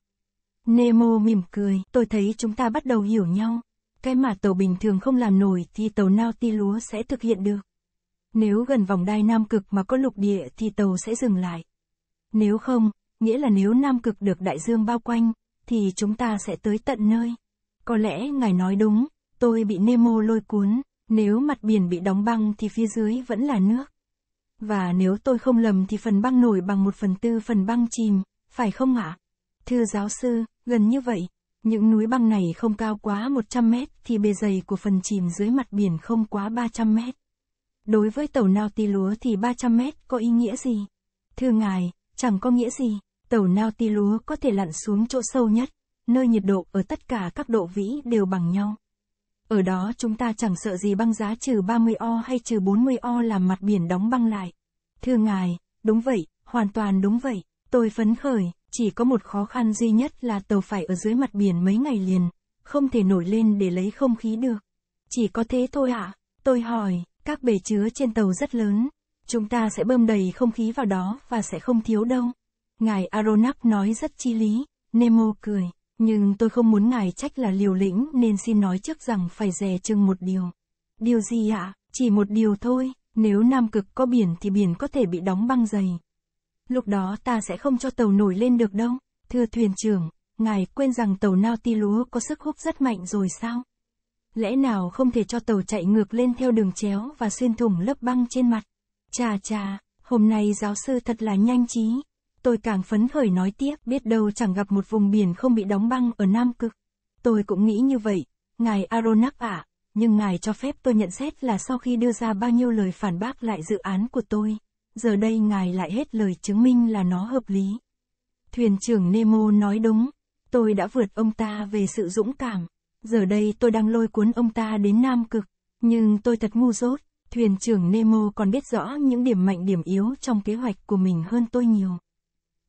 Nemo mỉm cười, tôi thấy chúng ta bắt đầu hiểu nhau. Cái mà tàu bình thường không làm nổi thì tàu nao ti lúa sẽ thực hiện được. Nếu gần vòng đai Nam Cực mà có lục địa thì tàu sẽ dừng lại. Nếu không, nghĩa là nếu Nam Cực được đại dương bao quanh, thì chúng ta sẽ tới tận nơi. Có lẽ ngài nói đúng, tôi bị Nemo lôi cuốn, nếu mặt biển bị đóng băng thì phía dưới vẫn là nước. Và nếu tôi không lầm thì phần băng nổi bằng một phần tư phần băng chìm, phải không ạ? Thưa giáo sư, gần như vậy, những núi băng này không cao quá 100 mét thì bề dày của phần chìm dưới mặt biển không quá 300 mét. Đối với tàu nao ti lúa thì 300 mét có ý nghĩa gì? Thưa ngài, chẳng có nghĩa gì, tàu nao ti lúa có thể lặn xuống chỗ sâu nhất, nơi nhiệt độ ở tất cả các độ vĩ đều bằng nhau. Ở đó chúng ta chẳng sợ gì băng giá trừ 30 o hay trừ 40 o làm mặt biển đóng băng lại. Thưa ngài, đúng vậy, hoàn toàn đúng vậy, tôi phấn khởi, chỉ có một khó khăn duy nhất là tàu phải ở dưới mặt biển mấy ngày liền, không thể nổi lên để lấy không khí được. Chỉ có thế thôi ạ. À? Tôi hỏi, các bể chứa trên tàu rất lớn, chúng ta sẽ bơm đầy không khí vào đó và sẽ không thiếu đâu. Ngài Aronax nói rất chi lý, Nemo cười, nhưng tôi không muốn ngài trách là liều lĩnh nên xin nói trước rằng phải dè chừng một điều. Điều gì ạ? À? Chỉ một điều thôi, nếu Nam Cực có biển thì biển có thể bị đóng băng dày lúc đó ta sẽ không cho tàu nổi lên được đâu. Thưa thuyền trưởng, ngài quên rằng tàu Nauti lúa có sức hút rất mạnh rồi sao? Lẽ nào không thể cho tàu chạy ngược lên theo đường chéo và xuyên thủng lớp băng trên mặt? Chà chà, hôm nay giáo sư thật là nhanh trí. Tôi càng phấn khởi nói tiếp, biết đâu chẳng gặp một vùng biển không bị đóng băng ở Nam Cực. Tôi cũng nghĩ như vậy, ngài Aronak ạ, à, nhưng ngài cho phép tôi nhận xét là sau khi đưa ra bao nhiêu lời phản bác lại dự án của tôi, giờ đây ngài lại hết lời chứng minh là nó hợp lý. Thuyền trưởng Nemo nói đúng, tôi đã vượt ông ta về sự dũng cảm, giờ đây tôi đang lôi cuốn ông ta đến Nam Cực, nhưng tôi thật ngu dốt, thuyền trưởng Nemo còn biết rõ những điểm mạnh điểm yếu trong kế hoạch của mình hơn tôi nhiều.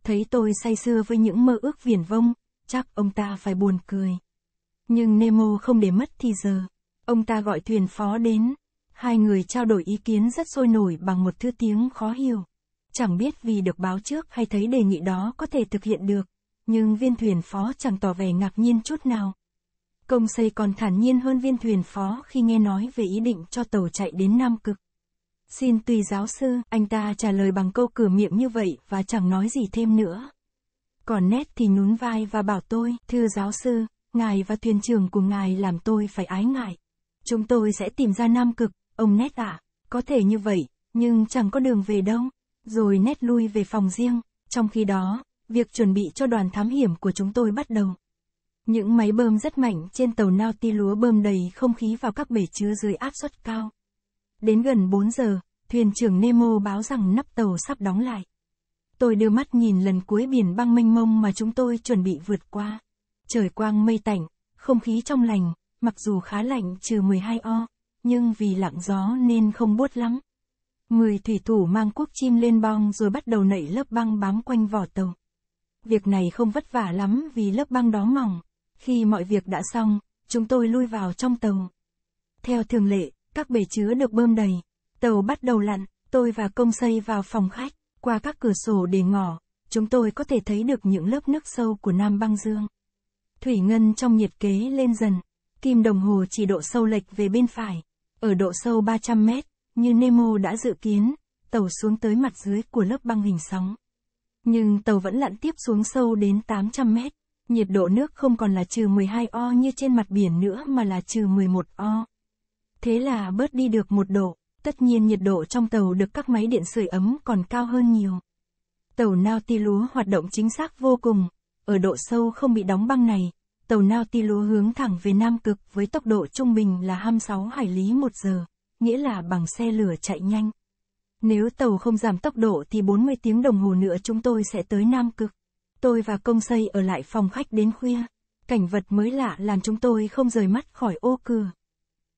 Thấy tôi say sưa với những mơ ước viển vông, chắc ông ta phải buồn cười. Nhưng Nemo không để mất thì giờ, ông ta gọi thuyền phó đến, Hai người trao đổi ý kiến rất sôi nổi bằng một thứ tiếng khó hiểu. Chẳng biết vì được báo trước hay thấy đề nghị đó có thể thực hiện được, nhưng viên thuyền phó chẳng tỏ vẻ ngạc nhiên chút nào. Công xây còn thản nhiên hơn viên thuyền phó khi nghe nói về ý định cho tàu chạy đến Nam Cực. Xin tùy giáo sư, anh ta trả lời bằng câu cửa miệng như vậy và chẳng nói gì thêm nữa. Còn nét thì nhún vai và bảo tôi, thưa giáo sư, ngài và thuyền trưởng của ngài làm tôi phải ái ngại. Chúng tôi sẽ tìm ra Nam Cực, Ông nét ạ, à, có thể như vậy, nhưng chẳng có đường về đâu. Rồi nét lui về phòng riêng, trong khi đó, việc chuẩn bị cho đoàn thám hiểm của chúng tôi bắt đầu. Những máy bơm rất mạnh trên tàu nao ti lúa bơm đầy không khí vào các bể chứa dưới áp suất cao. Đến gần 4 giờ, thuyền trưởng Nemo báo rằng nắp tàu sắp đóng lại. Tôi đưa mắt nhìn lần cuối biển băng mênh mông mà chúng tôi chuẩn bị vượt qua. Trời quang mây tạnh, không khí trong lành, mặc dù khá lạnh trừ 12 o, nhưng vì lặng gió nên không buốt lắm. Người thủy thủ mang cuốc chim lên bong rồi bắt đầu nảy lớp băng bám quanh vỏ tàu. Việc này không vất vả lắm vì lớp băng đó mỏng. Khi mọi việc đã xong, chúng tôi lui vào trong tàu. Theo thường lệ, các bể chứa được bơm đầy. Tàu bắt đầu lặn, tôi và công xây vào phòng khách, qua các cửa sổ để ngỏ. Chúng tôi có thể thấy được những lớp nước sâu của Nam Băng Dương. Thủy ngân trong nhiệt kế lên dần, kim đồng hồ chỉ độ sâu lệch về bên phải. Ở độ sâu 300 mét, như Nemo đã dự kiến, tàu xuống tới mặt dưới của lớp băng hình sóng. Nhưng tàu vẫn lặn tiếp xuống sâu đến 800 mét, nhiệt độ nước không còn là trừ 12 o như trên mặt biển nữa mà là trừ 11 o. Thế là bớt đi được một độ, tất nhiên nhiệt độ trong tàu được các máy điện sưởi ấm còn cao hơn nhiều. Tàu Nautilus hoạt động chính xác vô cùng, ở độ sâu không bị đóng băng này, tàu Nautilus hướng thẳng về Nam Cực với tốc độ trung bình là 26 hải lý một giờ, nghĩa là bằng xe lửa chạy nhanh. Nếu tàu không giảm tốc độ thì 40 tiếng đồng hồ nữa chúng tôi sẽ tới Nam Cực. Tôi và công xây ở lại phòng khách đến khuya. Cảnh vật mới lạ làm chúng tôi không rời mắt khỏi ô cửa.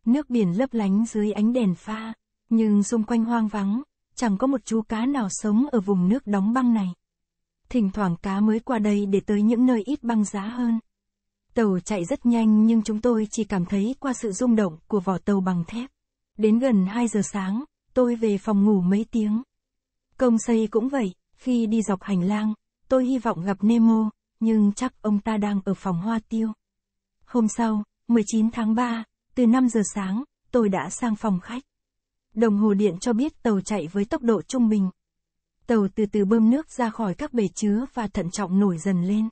Nước biển lấp lánh dưới ánh đèn pha, nhưng xung quanh hoang vắng, chẳng có một chú cá nào sống ở vùng nước đóng băng này. Thỉnh thoảng cá mới qua đây để tới những nơi ít băng giá hơn. Tàu chạy rất nhanh nhưng chúng tôi chỉ cảm thấy qua sự rung động của vỏ tàu bằng thép. Đến gần 2 giờ sáng, tôi về phòng ngủ mấy tiếng. Công xây cũng vậy, khi đi dọc hành lang, tôi hy vọng gặp Nemo, nhưng chắc ông ta đang ở phòng hoa tiêu. Hôm sau, 19 tháng 3, từ 5 giờ sáng, tôi đã sang phòng khách. Đồng hồ điện cho biết tàu chạy với tốc độ trung bình. Tàu từ từ bơm nước ra khỏi các bể chứa và thận trọng nổi dần lên.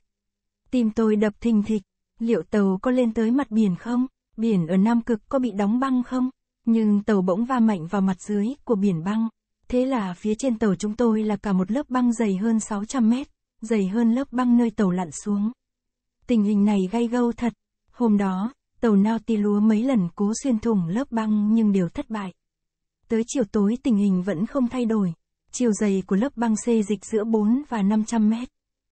Tim tôi đập thình thịch, Liệu tàu có lên tới mặt biển không? Biển ở Nam Cực có bị đóng băng không? Nhưng tàu bỗng va mạnh vào mặt dưới của biển băng. Thế là phía trên tàu chúng tôi là cả một lớp băng dày hơn 600 mét, dày hơn lớp băng nơi tàu lặn xuống. Tình hình này gay gâu thật. Hôm đó, tàu nao ti lúa mấy lần cố xuyên thủng lớp băng nhưng đều thất bại. Tới chiều tối tình hình vẫn không thay đổi. Chiều dày của lớp băng xê dịch giữa 4 và 500 mét.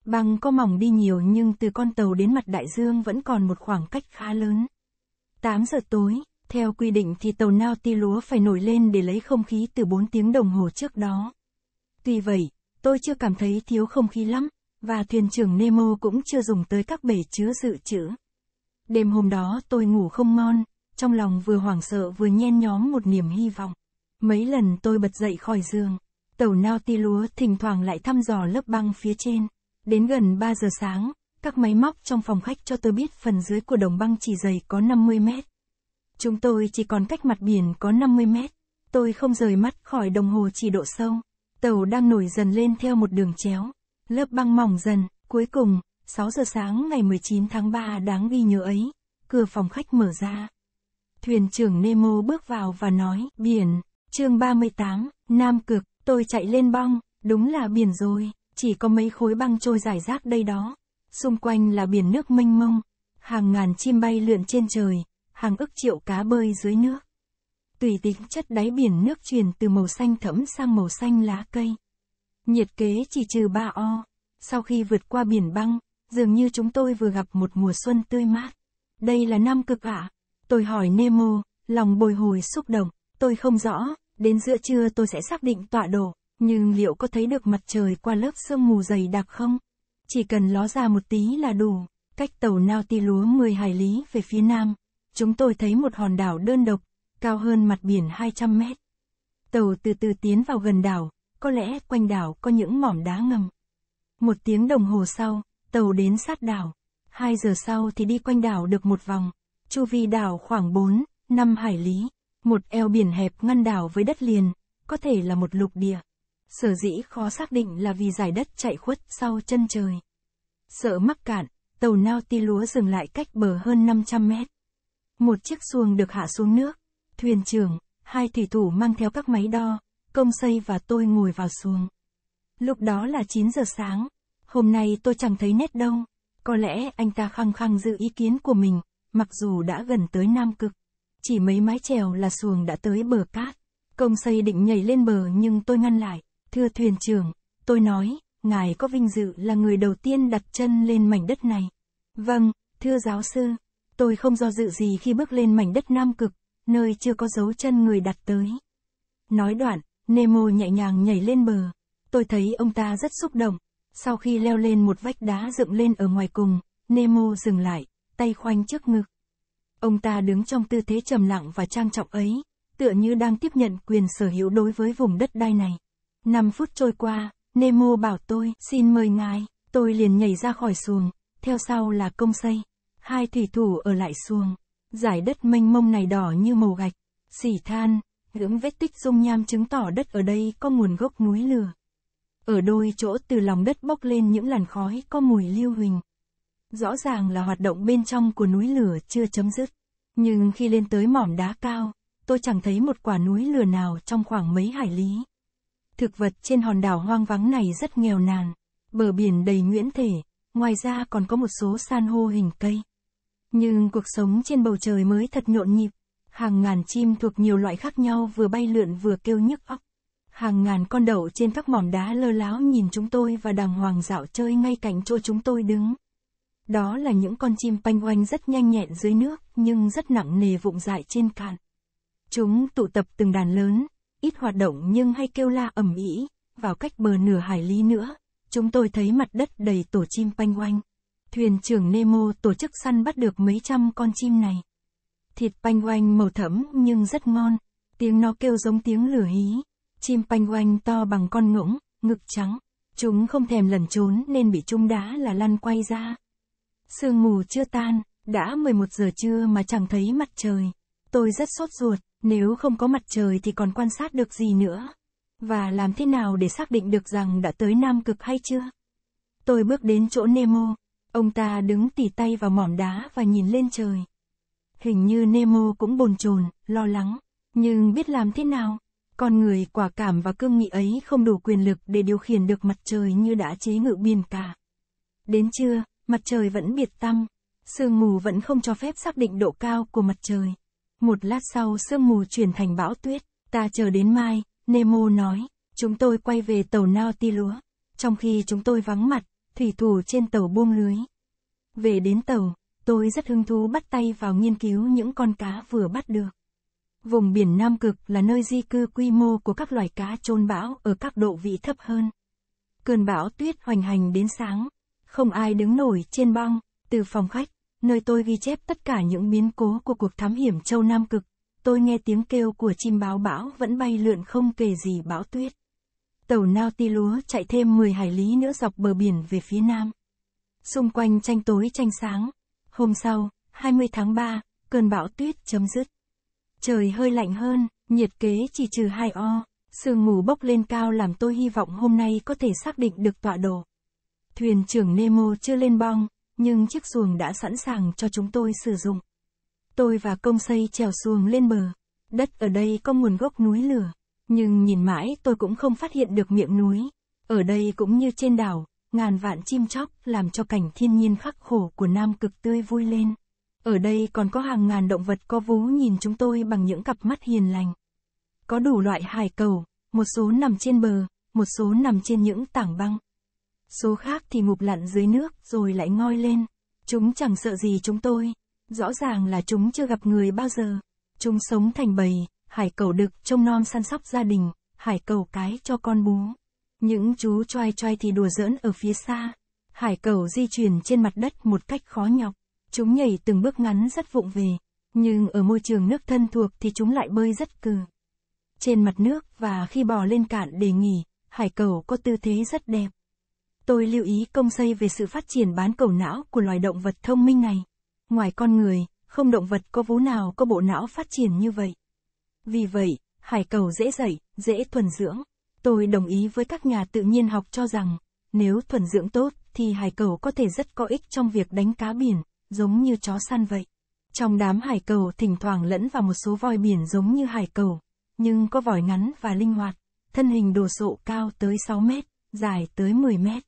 Băng có mỏng đi nhiều nhưng từ con tàu đến mặt đại dương vẫn còn một khoảng cách khá lớn. 8 giờ tối, theo quy định thì tàu nao ti lúa phải nổi lên để lấy không khí từ 4 tiếng đồng hồ trước đó. Tuy vậy, tôi chưa cảm thấy thiếu không khí lắm, và thuyền trưởng Nemo cũng chưa dùng tới các bể chứa dự trữ. Đêm hôm đó tôi ngủ không ngon, trong lòng vừa hoảng sợ vừa nhen nhóm một niềm hy vọng. Mấy lần tôi bật dậy khỏi giường, tàu nao ti lúa thỉnh thoảng lại thăm dò lớp băng phía trên. Đến gần 3 giờ sáng, các máy móc trong phòng khách cho tôi biết phần dưới của đồng băng chỉ dày có 50 mét. Chúng tôi chỉ còn cách mặt biển có 50 mét. Tôi không rời mắt khỏi đồng hồ chỉ độ sâu. Tàu đang nổi dần lên theo một đường chéo. Lớp băng mỏng dần, cuối cùng, 6 giờ sáng ngày 19 tháng 3 đáng ghi nhớ ấy, cửa phòng khách mở ra. Thuyền trưởng Nemo bước vào và nói, biển, chương 38, Nam Cực, tôi chạy lên băng. đúng là biển rồi chỉ có mấy khối băng trôi rải rác đây đó. Xung quanh là biển nước mênh mông, hàng ngàn chim bay lượn trên trời, hàng ức triệu cá bơi dưới nước. Tùy tính chất đáy biển nước chuyển từ màu xanh thẫm sang màu xanh lá cây. Nhiệt kế chỉ trừ ba o. Sau khi vượt qua biển băng, dường như chúng tôi vừa gặp một mùa xuân tươi mát. Đây là năm cực ạ. Tôi hỏi Nemo, lòng bồi hồi xúc động, tôi không rõ, đến giữa trưa tôi sẽ xác định tọa độ. Nhưng liệu có thấy được mặt trời qua lớp sương mù dày đặc không? Chỉ cần ló ra một tí là đủ. Cách tàu nao ti lúa 10 hải lý về phía nam, chúng tôi thấy một hòn đảo đơn độc, cao hơn mặt biển 200 mét. Tàu từ từ tiến vào gần đảo, có lẽ quanh đảo có những mỏm đá ngầm. Một tiếng đồng hồ sau, tàu đến sát đảo. Hai giờ sau thì đi quanh đảo được một vòng. Chu vi đảo khoảng 4, 5 hải lý. Một eo biển hẹp ngăn đảo với đất liền, có thể là một lục địa. Sở dĩ khó xác định là vì giải đất chạy khuất sau chân trời. Sợ mắc cạn, tàu nao ti lúa dừng lại cách bờ hơn 500 mét. Một chiếc xuồng được hạ xuống nước. Thuyền trưởng, hai thủy thủ mang theo các máy đo, công xây và tôi ngồi vào xuồng. Lúc đó là 9 giờ sáng. Hôm nay tôi chẳng thấy nét đông. Có lẽ anh ta khăng khăng giữ ý kiến của mình, mặc dù đã gần tới Nam Cực. Chỉ mấy mái chèo là xuồng đã tới bờ cát. Công xây định nhảy lên bờ nhưng tôi ngăn lại. Thưa thuyền trưởng, tôi nói, ngài có vinh dự là người đầu tiên đặt chân lên mảnh đất này. Vâng, thưa giáo sư, tôi không do dự gì khi bước lên mảnh đất Nam Cực, nơi chưa có dấu chân người đặt tới. Nói đoạn, Nemo nhẹ nhàng nhảy lên bờ. Tôi thấy ông ta rất xúc động. Sau khi leo lên một vách đá dựng lên ở ngoài cùng, Nemo dừng lại, tay khoanh trước ngực. Ông ta đứng trong tư thế trầm lặng và trang trọng ấy, tựa như đang tiếp nhận quyền sở hữu đối với vùng đất đai này. 5 phút trôi qua, Nemo bảo tôi, xin mời ngài, tôi liền nhảy ra khỏi xuồng, theo sau là công xây. Hai thủy thủ ở lại xuồng, giải đất mênh mông này đỏ như màu gạch, xỉ than, những vết tích dung nham chứng tỏ đất ở đây có nguồn gốc núi lửa. Ở đôi chỗ từ lòng đất bốc lên những làn khói có mùi lưu huỳnh. Rõ ràng là hoạt động bên trong của núi lửa chưa chấm dứt. Nhưng khi lên tới mỏm đá cao, tôi chẳng thấy một quả núi lửa nào trong khoảng mấy hải lý. Thực vật trên hòn đảo hoang vắng này rất nghèo nàn, bờ biển đầy nguyễn thể, ngoài ra còn có một số san hô hình cây. Nhưng cuộc sống trên bầu trời mới thật nhộn nhịp, hàng ngàn chim thuộc nhiều loại khác nhau vừa bay lượn vừa kêu nhức óc. Hàng ngàn con đậu trên các mỏm đá lơ láo nhìn chúng tôi và đàng hoàng dạo chơi ngay cạnh chỗ chúng tôi đứng. Đó là những con chim panh oanh rất nhanh nhẹn dưới nước, nhưng rất nặng nề vụng dại trên cạn. Chúng tụ tập từng đàn lớn, ít hoạt động nhưng hay kêu la ầm ĩ, vào cách bờ nửa hải lý nữa, chúng tôi thấy mặt đất đầy tổ chim panh quanh. Thuyền trưởng Nemo tổ chức săn bắt được mấy trăm con chim này. Thịt panh quanh màu thẫm nhưng rất ngon, tiếng nó kêu giống tiếng lửa hí. Chim panh quanh to bằng con ngỗng, ngực trắng. Chúng không thèm lẩn trốn nên bị chúng đá là lăn quay ra. Sương mù chưa tan, đã 11 giờ trưa mà chẳng thấy mặt trời. Tôi rất sốt ruột, nếu không có mặt trời thì còn quan sát được gì nữa. Và làm thế nào để xác định được rằng đã tới Nam Cực hay chưa? Tôi bước đến chỗ Nemo. Ông ta đứng tỉ tay vào mỏm đá và nhìn lên trời. Hình như Nemo cũng bồn chồn, lo lắng. Nhưng biết làm thế nào? Con người quả cảm và cương nghị ấy không đủ quyền lực để điều khiển được mặt trời như đã chế ngự biển cả. Đến trưa, mặt trời vẫn biệt tăm. Sương mù vẫn không cho phép xác định độ cao của mặt trời. Một lát sau sương mù chuyển thành bão tuyết, ta chờ đến mai, Nemo nói, chúng tôi quay về tàu nao ti lúa. Trong khi chúng tôi vắng mặt, thủy thủ trên tàu buông lưới. Về đến tàu, tôi rất hứng thú bắt tay vào nghiên cứu những con cá vừa bắt được. Vùng biển Nam Cực là nơi di cư quy mô của các loài cá trôn bão ở các độ vị thấp hơn. Cơn bão tuyết hoành hành đến sáng, không ai đứng nổi trên băng, từ phòng khách, nơi tôi ghi chép tất cả những biến cố của cuộc thám hiểm châu Nam Cực. Tôi nghe tiếng kêu của chim báo bão vẫn bay lượn không kể gì bão tuyết. Tàu nao ti lúa chạy thêm 10 hải lý nữa dọc bờ biển về phía nam. Xung quanh tranh tối tranh sáng. Hôm sau, 20 tháng 3, cơn bão tuyết chấm dứt. Trời hơi lạnh hơn, nhiệt kế chỉ trừ 2 o, sương mù bốc lên cao làm tôi hy vọng hôm nay có thể xác định được tọa độ. Thuyền trưởng Nemo chưa lên bong, nhưng chiếc xuồng đã sẵn sàng cho chúng tôi sử dụng. Tôi và công xây trèo xuồng lên bờ. Đất ở đây có nguồn gốc núi lửa, nhưng nhìn mãi tôi cũng không phát hiện được miệng núi. Ở đây cũng như trên đảo, ngàn vạn chim chóc làm cho cảnh thiên nhiên khắc khổ của Nam cực tươi vui lên. Ở đây còn có hàng ngàn động vật có vú nhìn chúng tôi bằng những cặp mắt hiền lành. Có đủ loại hải cầu, một số nằm trên bờ, một số nằm trên những tảng băng. Số khác thì ngụp lặn dưới nước rồi lại ngoi lên. Chúng chẳng sợ gì chúng tôi. Rõ ràng là chúng chưa gặp người bao giờ. Chúng sống thành bầy, hải cẩu đực trông nom săn sóc gia đình, hải cẩu cái cho con bú. Những chú choai choai thì đùa giỡn ở phía xa. Hải cẩu di chuyển trên mặt đất một cách khó nhọc. Chúng nhảy từng bước ngắn rất vụng về. Nhưng ở môi trường nước thân thuộc thì chúng lại bơi rất cừ. Trên mặt nước và khi bò lên cạn để nghỉ, hải cẩu có tư thế rất đẹp. Tôi lưu ý công xây về sự phát triển bán cầu não của loài động vật thông minh này. Ngoài con người, không động vật có vú nào có bộ não phát triển như vậy. Vì vậy, hải cầu dễ dạy, dễ thuần dưỡng. Tôi đồng ý với các nhà tự nhiên học cho rằng, nếu thuần dưỡng tốt, thì hải cầu có thể rất có ích trong việc đánh cá biển, giống như chó săn vậy. Trong đám hải cầu thỉnh thoảng lẫn vào một số voi biển giống như hải cầu, nhưng có vòi ngắn và linh hoạt, thân hình đồ sộ cao tới 6 mét, dài tới 10 mét.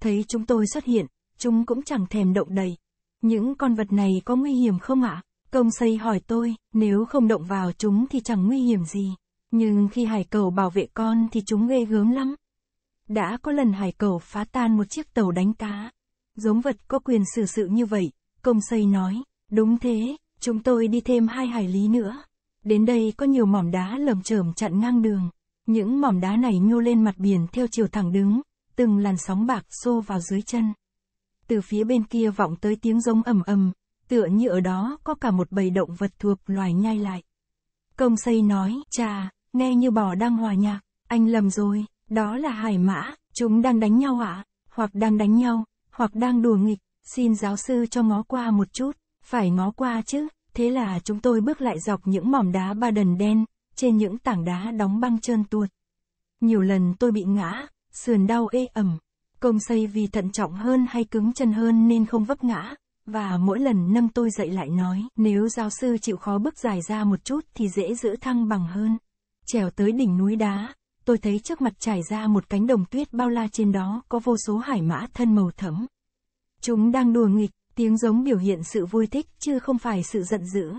Thấy chúng tôi xuất hiện, chúng cũng chẳng thèm động đầy. Những con vật này có nguy hiểm không ạ? Công xây hỏi tôi, nếu không động vào chúng thì chẳng nguy hiểm gì. Nhưng khi hải cầu bảo vệ con thì chúng ghê gớm lắm. Đã có lần hải cầu phá tan một chiếc tàu đánh cá. Giống vật có quyền xử sự như vậy, công xây nói. Đúng thế, chúng tôi đi thêm hai hải lý nữa. Đến đây có nhiều mỏm đá lởm chởm chặn ngang đường. Những mỏm đá này nhô lên mặt biển theo chiều thẳng đứng, từng làn sóng bạc xô vào dưới chân. Từ phía bên kia vọng tới tiếng giống ầm ầm, tựa như ở đó có cả một bầy động vật thuộc loài nhai lại. Công xây nói, cha, nghe như bò đang hòa nhạc, anh lầm rồi, đó là hải mã, chúng đang đánh nhau ạ, hoặc đang đánh nhau, hoặc đang đùa nghịch, xin giáo sư cho ngó qua một chút, phải ngó qua chứ, thế là chúng tôi bước lại dọc những mỏm đá ba đần đen, trên những tảng đá đóng băng trơn tuột. Nhiều lần tôi bị ngã, sườn đau ê ẩm. Công xây vì thận trọng hơn hay cứng chân hơn nên không vấp ngã, và mỗi lần nâng tôi dậy lại nói, nếu giáo sư chịu khó bước dài ra một chút thì dễ giữ thăng bằng hơn. Trèo tới đỉnh núi đá, tôi thấy trước mặt trải ra một cánh đồng tuyết bao la trên đó có vô số hải mã thân màu thẫm. Chúng đang đùa nghịch, tiếng giống biểu hiện sự vui thích chứ không phải sự giận dữ.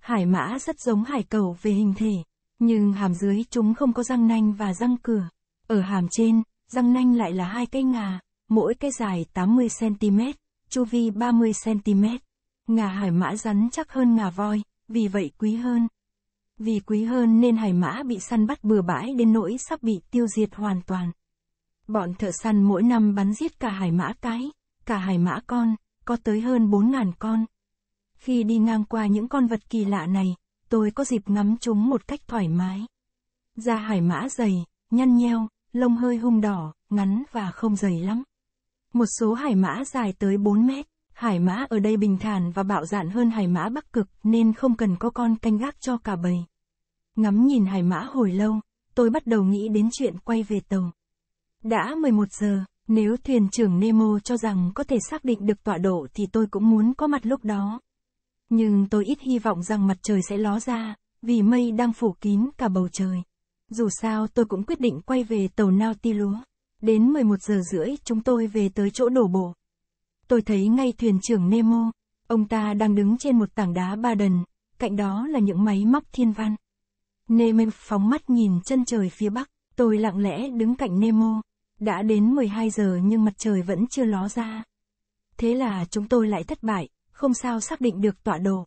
Hải mã rất giống hải cầu về hình thể, nhưng hàm dưới chúng không có răng nanh và răng cửa. Ở hàm trên, răng nanh lại là hai cái ngà, mỗi cái dài 80cm, chu vi 30cm. Ngà hải mã rắn chắc hơn ngà voi, vì vậy quý hơn. Vì quý hơn nên hải mã bị săn bắt bừa bãi đến nỗi sắp bị tiêu diệt hoàn toàn. Bọn thợ săn mỗi năm bắn giết cả hải mã cái, cả hải mã con, có tới hơn 4.000 con. Khi đi ngang qua những con vật kỳ lạ này, tôi có dịp ngắm chúng một cách thoải mái. Da hải mã dày, nhăn nheo, lông hơi hung đỏ, ngắn và không dày lắm. Một số hải mã dài tới 4 mét, hải mã ở đây bình thản và bạo dạn hơn hải mã bắc cực nên không cần có con canh gác cho cả bầy. Ngắm nhìn hải mã hồi lâu, tôi bắt đầu nghĩ đến chuyện quay về tàu. Đã 11 giờ, nếu thuyền trưởng Nemo cho rằng có thể xác định được tọa độ thì tôi cũng muốn có mặt lúc đó. Nhưng tôi ít hy vọng rằng mặt trời sẽ ló ra, vì mây đang phủ kín cả bầu trời. Dù sao tôi cũng quyết định quay về tàu Nautilus. ti lúa. Đến 11 giờ rưỡi chúng tôi về tới chỗ đổ bộ. Tôi thấy ngay thuyền trưởng Nemo, ông ta đang đứng trên một tảng đá ba đần, cạnh đó là những máy móc thiên văn. Nemo phóng mắt nhìn chân trời phía bắc, tôi lặng lẽ đứng cạnh Nemo. Đã đến 12 giờ nhưng mặt trời vẫn chưa ló ra. Thế là chúng tôi lại thất bại, không sao xác định được tọa độ.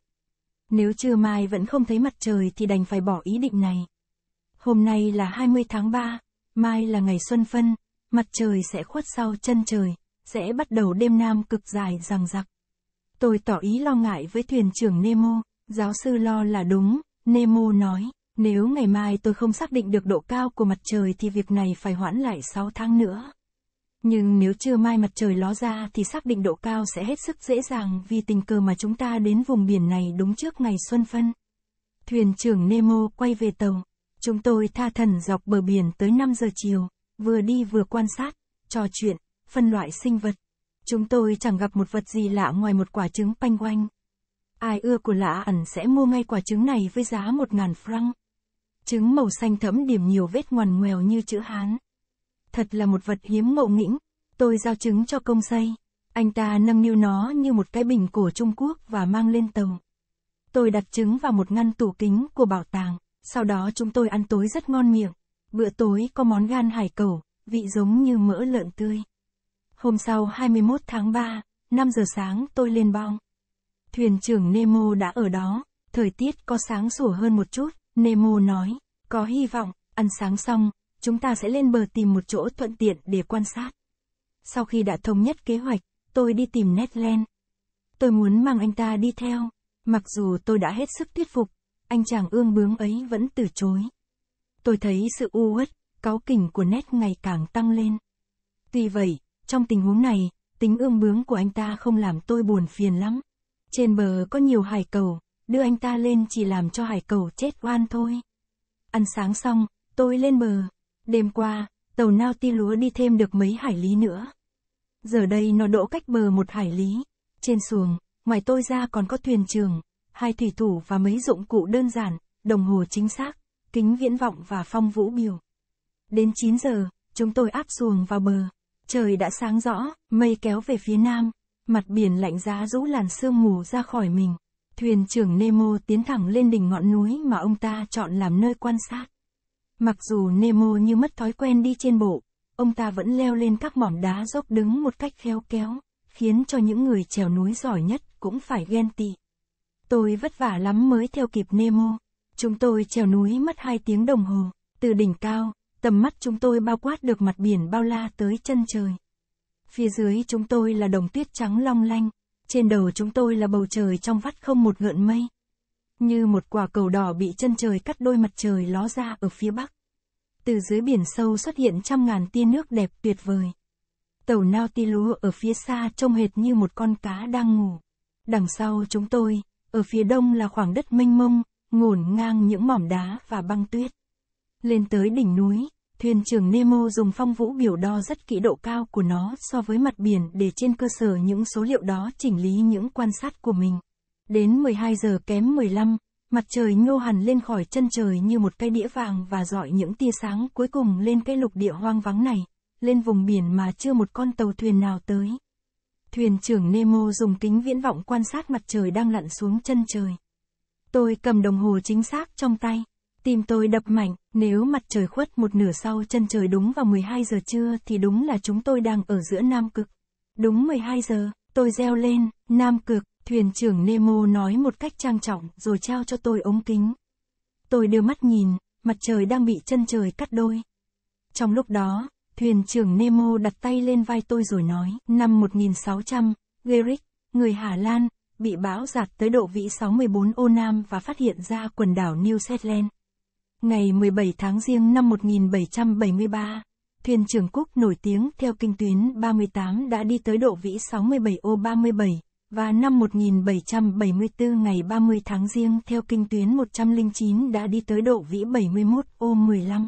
Nếu trưa mai vẫn không thấy mặt trời thì đành phải bỏ ý định này. Hôm nay là 20 tháng 3, mai là ngày xuân phân, mặt trời sẽ khuất sau chân trời, sẽ bắt đầu đêm nam cực dài rằng giặc Tôi tỏ ý lo ngại với thuyền trưởng Nemo, giáo sư lo là đúng, Nemo nói, nếu ngày mai tôi không xác định được độ cao của mặt trời thì việc này phải hoãn lại 6 tháng nữa. Nhưng nếu chưa mai mặt trời ló ra thì xác định độ cao sẽ hết sức dễ dàng vì tình cờ mà chúng ta đến vùng biển này đúng trước ngày xuân phân. Thuyền trưởng Nemo quay về tàu. Chúng tôi tha thần dọc bờ biển tới 5 giờ chiều, vừa đi vừa quan sát, trò chuyện, phân loại sinh vật. Chúng tôi chẳng gặp một vật gì lạ ngoài một quả trứng panh quanh. Ai ưa của lạ ẩn sẽ mua ngay quả trứng này với giá 1.000 franc. Trứng màu xanh thẫm điểm nhiều vết ngoằn ngoèo như chữ Hán. Thật là một vật hiếm ngộ nghĩnh. Tôi giao trứng cho công xây. Anh ta nâng niu nó như một cái bình cổ Trung Quốc và mang lên tàu. Tôi đặt trứng vào một ngăn tủ kính của bảo tàng. Sau đó chúng tôi ăn tối rất ngon miệng. Bữa tối có món gan hải cẩu, vị giống như mỡ lợn tươi. Hôm sau 21 tháng 3, 5 giờ sáng tôi lên bong. Thuyền trưởng Nemo đã ở đó, thời tiết có sáng sủa hơn một chút, Nemo nói, có hy vọng, ăn sáng xong, chúng ta sẽ lên bờ tìm một chỗ thuận tiện để quan sát. Sau khi đã thống nhất kế hoạch, tôi đi tìm Ned Land. Tôi muốn mang anh ta đi theo, mặc dù tôi đã hết sức thuyết phục, anh chàng ương bướng ấy vẫn từ chối. Tôi thấy sự u uất, cáu kỉnh của nét ngày càng tăng lên. Tuy vậy, trong tình huống này, tính ương bướng của anh ta không làm tôi buồn phiền lắm. Trên bờ có nhiều hải cầu, đưa anh ta lên chỉ làm cho hải cầu chết oan thôi. Ăn sáng xong, tôi lên bờ. Đêm qua, tàu nao ti lúa đi thêm được mấy hải lý nữa. Giờ đây nó đỗ cách bờ một hải lý. Trên xuồng, ngoài tôi ra còn có thuyền trường, hai thủy thủ và mấy dụng cụ đơn giản, đồng hồ chính xác, kính viễn vọng và phong vũ biểu. Đến 9 giờ, chúng tôi áp xuồng vào bờ. Trời đã sáng rõ, mây kéo về phía nam, mặt biển lạnh giá rũ làn sương mù ra khỏi mình. Thuyền trưởng Nemo tiến thẳng lên đỉnh ngọn núi mà ông ta chọn làm nơi quan sát. Mặc dù Nemo như mất thói quen đi trên bộ, ông ta vẫn leo lên các mỏm đá dốc đứng một cách khéo kéo, khiến cho những người trèo núi giỏi nhất cũng phải ghen tị. Tôi vất vả lắm mới theo kịp Nemo. Chúng tôi trèo núi mất 2 tiếng đồng hồ. Từ đỉnh cao, tầm mắt chúng tôi bao quát được mặt biển bao la tới chân trời. Phía dưới chúng tôi là đồng tuyết trắng long lanh. Trên đầu chúng tôi là bầu trời trong vắt không một gợn mây. Như một quả cầu đỏ bị chân trời cắt đôi mặt trời ló ra ở phía bắc. Từ dưới biển sâu xuất hiện trăm ngàn tia nước đẹp tuyệt vời. Tàu Nautilus ở phía xa trông hệt như một con cá đang ngủ. Đằng sau chúng tôi, ở phía đông là khoảng đất mênh mông, ngổn ngang những mỏm đá và băng tuyết. Lên tới đỉnh núi, thuyền trưởng Nemo dùng phong vũ biểu đo rất kỹ độ cao của nó so với mặt biển để trên cơ sở những số liệu đó chỉnh lý những quan sát của mình. Đến 12 giờ kém 15, mặt trời nhô hẳn lên khỏi chân trời như một cây đĩa vàng và dọi những tia sáng cuối cùng lên cái lục địa hoang vắng này, lên vùng biển mà chưa một con tàu thuyền nào tới. Thuyền trưởng Nemo dùng kính viễn vọng quan sát mặt trời đang lặn xuống chân trời. Tôi cầm đồng hồ chính xác trong tay. Tim tôi đập mạnh, nếu mặt trời khuất một nửa sau chân trời đúng vào 12 giờ trưa thì đúng là chúng tôi đang ở giữa Nam Cực. Đúng 12 giờ, tôi reo lên, Nam Cực, thuyền trưởng Nemo nói một cách trang trọng rồi trao cho tôi ống kính. Tôi đưa mắt nhìn, mặt trời đang bị chân trời cắt đôi. Trong lúc đó, Thuyền trưởng Nemo đặt tay lên vai tôi rồi nói, năm 1600, Gerich, người Hà Lan, bị bão giạt tới độ vĩ 64 ô Nam và phát hiện ra quần đảo New Zealand. Ngày 17 tháng riêng năm 1773, thuyền trưởng Cook nổi tiếng theo kinh tuyến 38 đã đi tới độ vĩ 67 ô 37, và năm 1774 ngày 30 tháng riêng theo kinh tuyến 109 đã đi tới độ vĩ 71 ô 15.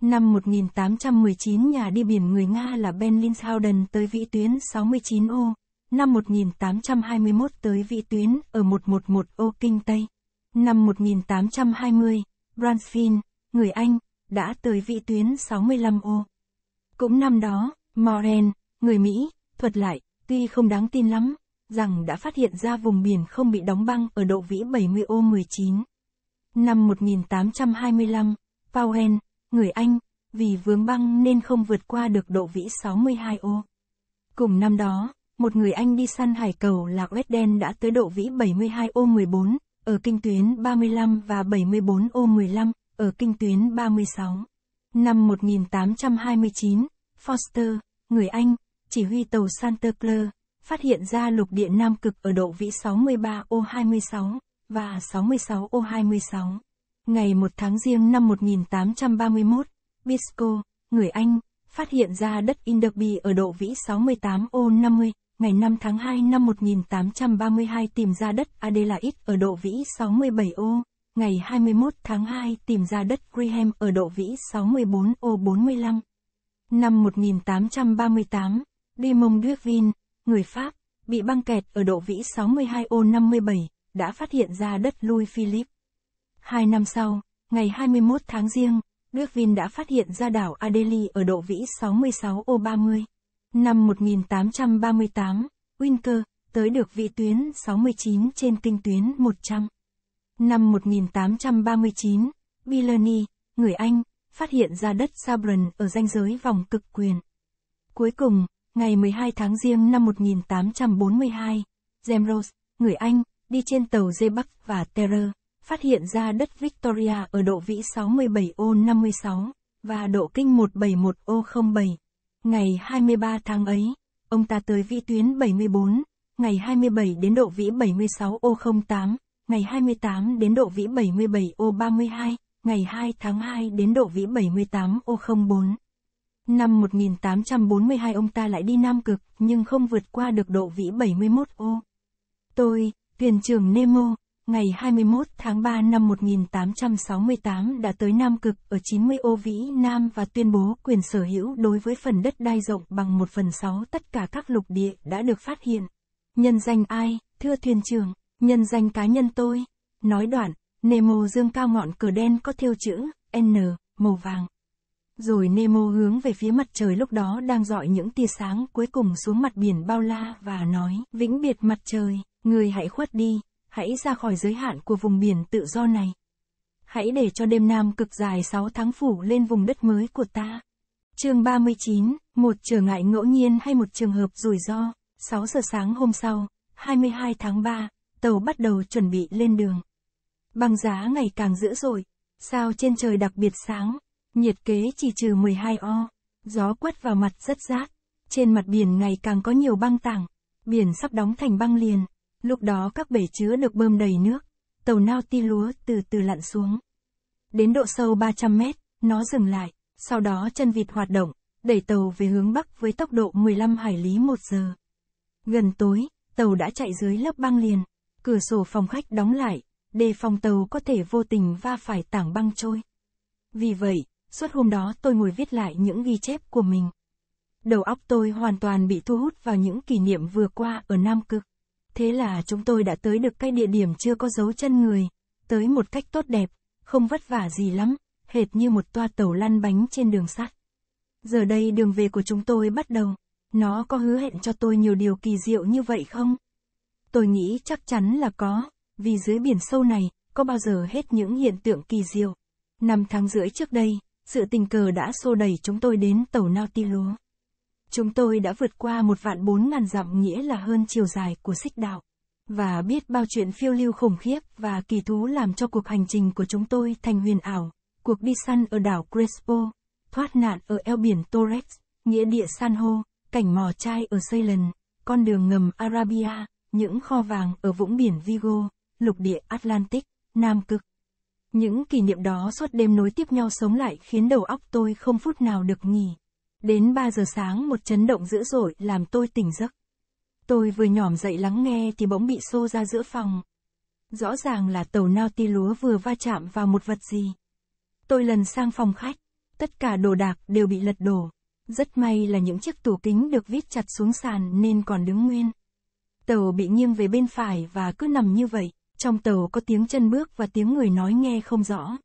Năm 1819 nhà đi biển người Nga là Ben Linshauden tới vĩ tuyến 69O, năm 1821 tới vĩ tuyến ở 111O Kinh Tây. Năm 1820, Bransfin, người Anh, đã tới vĩ tuyến 65O. Cũng năm đó, Moren, người Mỹ, thuật lại, tuy không đáng tin lắm, rằng đã phát hiện ra vùng biển không bị đóng băng ở độ vĩ 70 ô 19. Năm 1825, Powell, người Anh, vì vướng băng nên không vượt qua được độ vĩ 62 ô. Cùng năm đó, một người Anh đi săn hải cầu là Wedden đã tới độ vĩ 72 ô 14, ở kinh tuyến 35 và 74 ô 15, ở kinh tuyến 36. Năm 1829, Foster, người Anh, chỉ huy tàu Santa Claus, phát hiện ra lục địa Nam Cực ở độ vĩ 63 ô 26 và 66 ô 26. Ngày 1 tháng riêng năm 1831, Bisco, người Anh, phát hiện ra đất Inderby ở độ vĩ 68O50, ngày 5 tháng 2 năm 1832 tìm ra đất Adelaide ở độ vĩ 67O, ngày 21 tháng 2 tìm ra đất Graham ở độ vĩ 64O45. Năm 1838, Dumont d'Urville, người Pháp, bị băng kẹt ở độ vĩ 62O57, đã phát hiện ra đất Louis Philippe. Hai năm sau, ngày 21 tháng riêng, Đức đã phát hiện ra đảo Adelie ở độ vĩ 66 O30. Năm 1838, Winker tới được vị tuyến 69 trên kinh tuyến 100. Năm 1839, Billany, người Anh, phát hiện ra đất Sabron ở ranh giới vòng cực quyền. Cuối cùng, ngày 12 tháng riêng năm 1842, James Rose, người Anh, đi trên tàu Zeeback và Terror phát hiện ra đất Victoria ở độ vĩ 67 ô 56 và độ kinh 171 ô 07. Ngày 23 tháng ấy, ông ta tới vĩ tuyến 74, ngày 27 đến độ vĩ 76 ô 08, ngày 28 đến độ vĩ 77 ô 32, ngày 2 tháng 2 đến độ vĩ 78 ô 04. Năm 1842 ông ta lại đi Nam Cực, nhưng không vượt qua được độ vĩ 71 ô. Tôi, thuyền trưởng Nemo, ngày 21 tháng 3 năm 1868 đã tới Nam Cực ở 90 ô vĩ Nam và tuyên bố quyền sở hữu đối với phần đất đai rộng bằng 1 phần 6 tất cả các lục địa đã được phát hiện. Nhân danh ai, thưa thuyền trưởng, nhân danh cá nhân tôi. Nói đoạn, Nemo dương cao ngọn cờ đen có thêu chữ N màu vàng. Rồi Nemo hướng về phía mặt trời lúc đó đang dọi những tia sáng cuối cùng xuống mặt biển bao la và nói, vĩnh biệt mặt trời, người hãy khuất đi, hãy ra khỏi giới hạn của vùng biển tự do này. Hãy để cho đêm nam cực dài 6 tháng phủ lên vùng đất mới của ta. Chương 39, một trở ngại ngẫu nhiên hay một trường hợp rủi ro. 6 giờ sáng hôm sau, 22 tháng 3, tàu bắt đầu chuẩn bị lên đường. Băng giá ngày càng dữ dội, sao trên trời đặc biệt sáng, nhiệt kế chỉ trừ 12 o, gió quất vào mặt rất rát. Trên mặt biển ngày càng có nhiều băng tảng, biển sắp đóng thành băng liền. Lúc đó các bể chứa được bơm đầy nước, tàu nao ti lúa từ từ lặn xuống. Đến độ sâu 300 mét, nó dừng lại, sau đó chân vịt hoạt động, đẩy tàu về hướng Bắc với tốc độ 15 hải lý một giờ. Gần tối, tàu đã chạy dưới lớp băng liền, cửa sổ phòng khách đóng lại, đề phòng tàu có thể vô tình va phải tảng băng trôi. Vì vậy, suốt hôm đó tôi ngồi viết lại những ghi chép của mình. Đầu óc tôi hoàn toàn bị thu hút vào những kỷ niệm vừa qua ở Nam Cực. Thế là chúng tôi đã tới được cái địa điểm chưa có dấu chân người, tới một cách tốt đẹp, không vất vả gì lắm, hệt như một toa tàu lăn bánh trên đường sắt. Giờ đây đường về của chúng tôi bắt đầu, nó có hứa hẹn cho tôi nhiều điều kỳ diệu như vậy không? Tôi nghĩ chắc chắn là có, vì dưới biển sâu này, có bao giờ hết những hiện tượng kỳ diệu. Năm tháng rưỡi trước đây, sự tình cờ đã xô đẩy chúng tôi đến tàu Nautilus. Chúng tôi đã vượt qua một vạn bốn ngàn dặm nghĩa là hơn chiều dài của xích đạo. Và biết bao chuyện phiêu lưu khủng khiếp và kỳ thú làm cho cuộc hành trình của chúng tôi thành huyền ảo. Cuộc đi săn ở đảo Crespo, thoát nạn ở eo biển Torres, nghĩa địa san hô, cảnh mò chai ở Ceylon, con đường ngầm Arabia, những kho vàng ở vũng biển Vigo, lục địa Atlantic, Nam Cực. Những kỷ niệm đó suốt đêm nối tiếp nhau sống lại khiến đầu óc tôi không phút nào được nghỉ. Đến 3 giờ sáng một chấn động dữ dội làm tôi tỉnh giấc. Tôi vừa nhỏm dậy lắng nghe thì bỗng bị xô ra giữa phòng. Rõ ràng là tàu nao ti lúa vừa va chạm vào một vật gì. Tôi lần sang phòng khách, tất cả đồ đạc đều bị lật đổ. Rất may là những chiếc tủ kính được vít chặt xuống sàn nên còn đứng nguyên. Tàu bị nghiêng về bên phải và cứ nằm như vậy, trong tàu có tiếng chân bước và tiếng người nói nghe không rõ.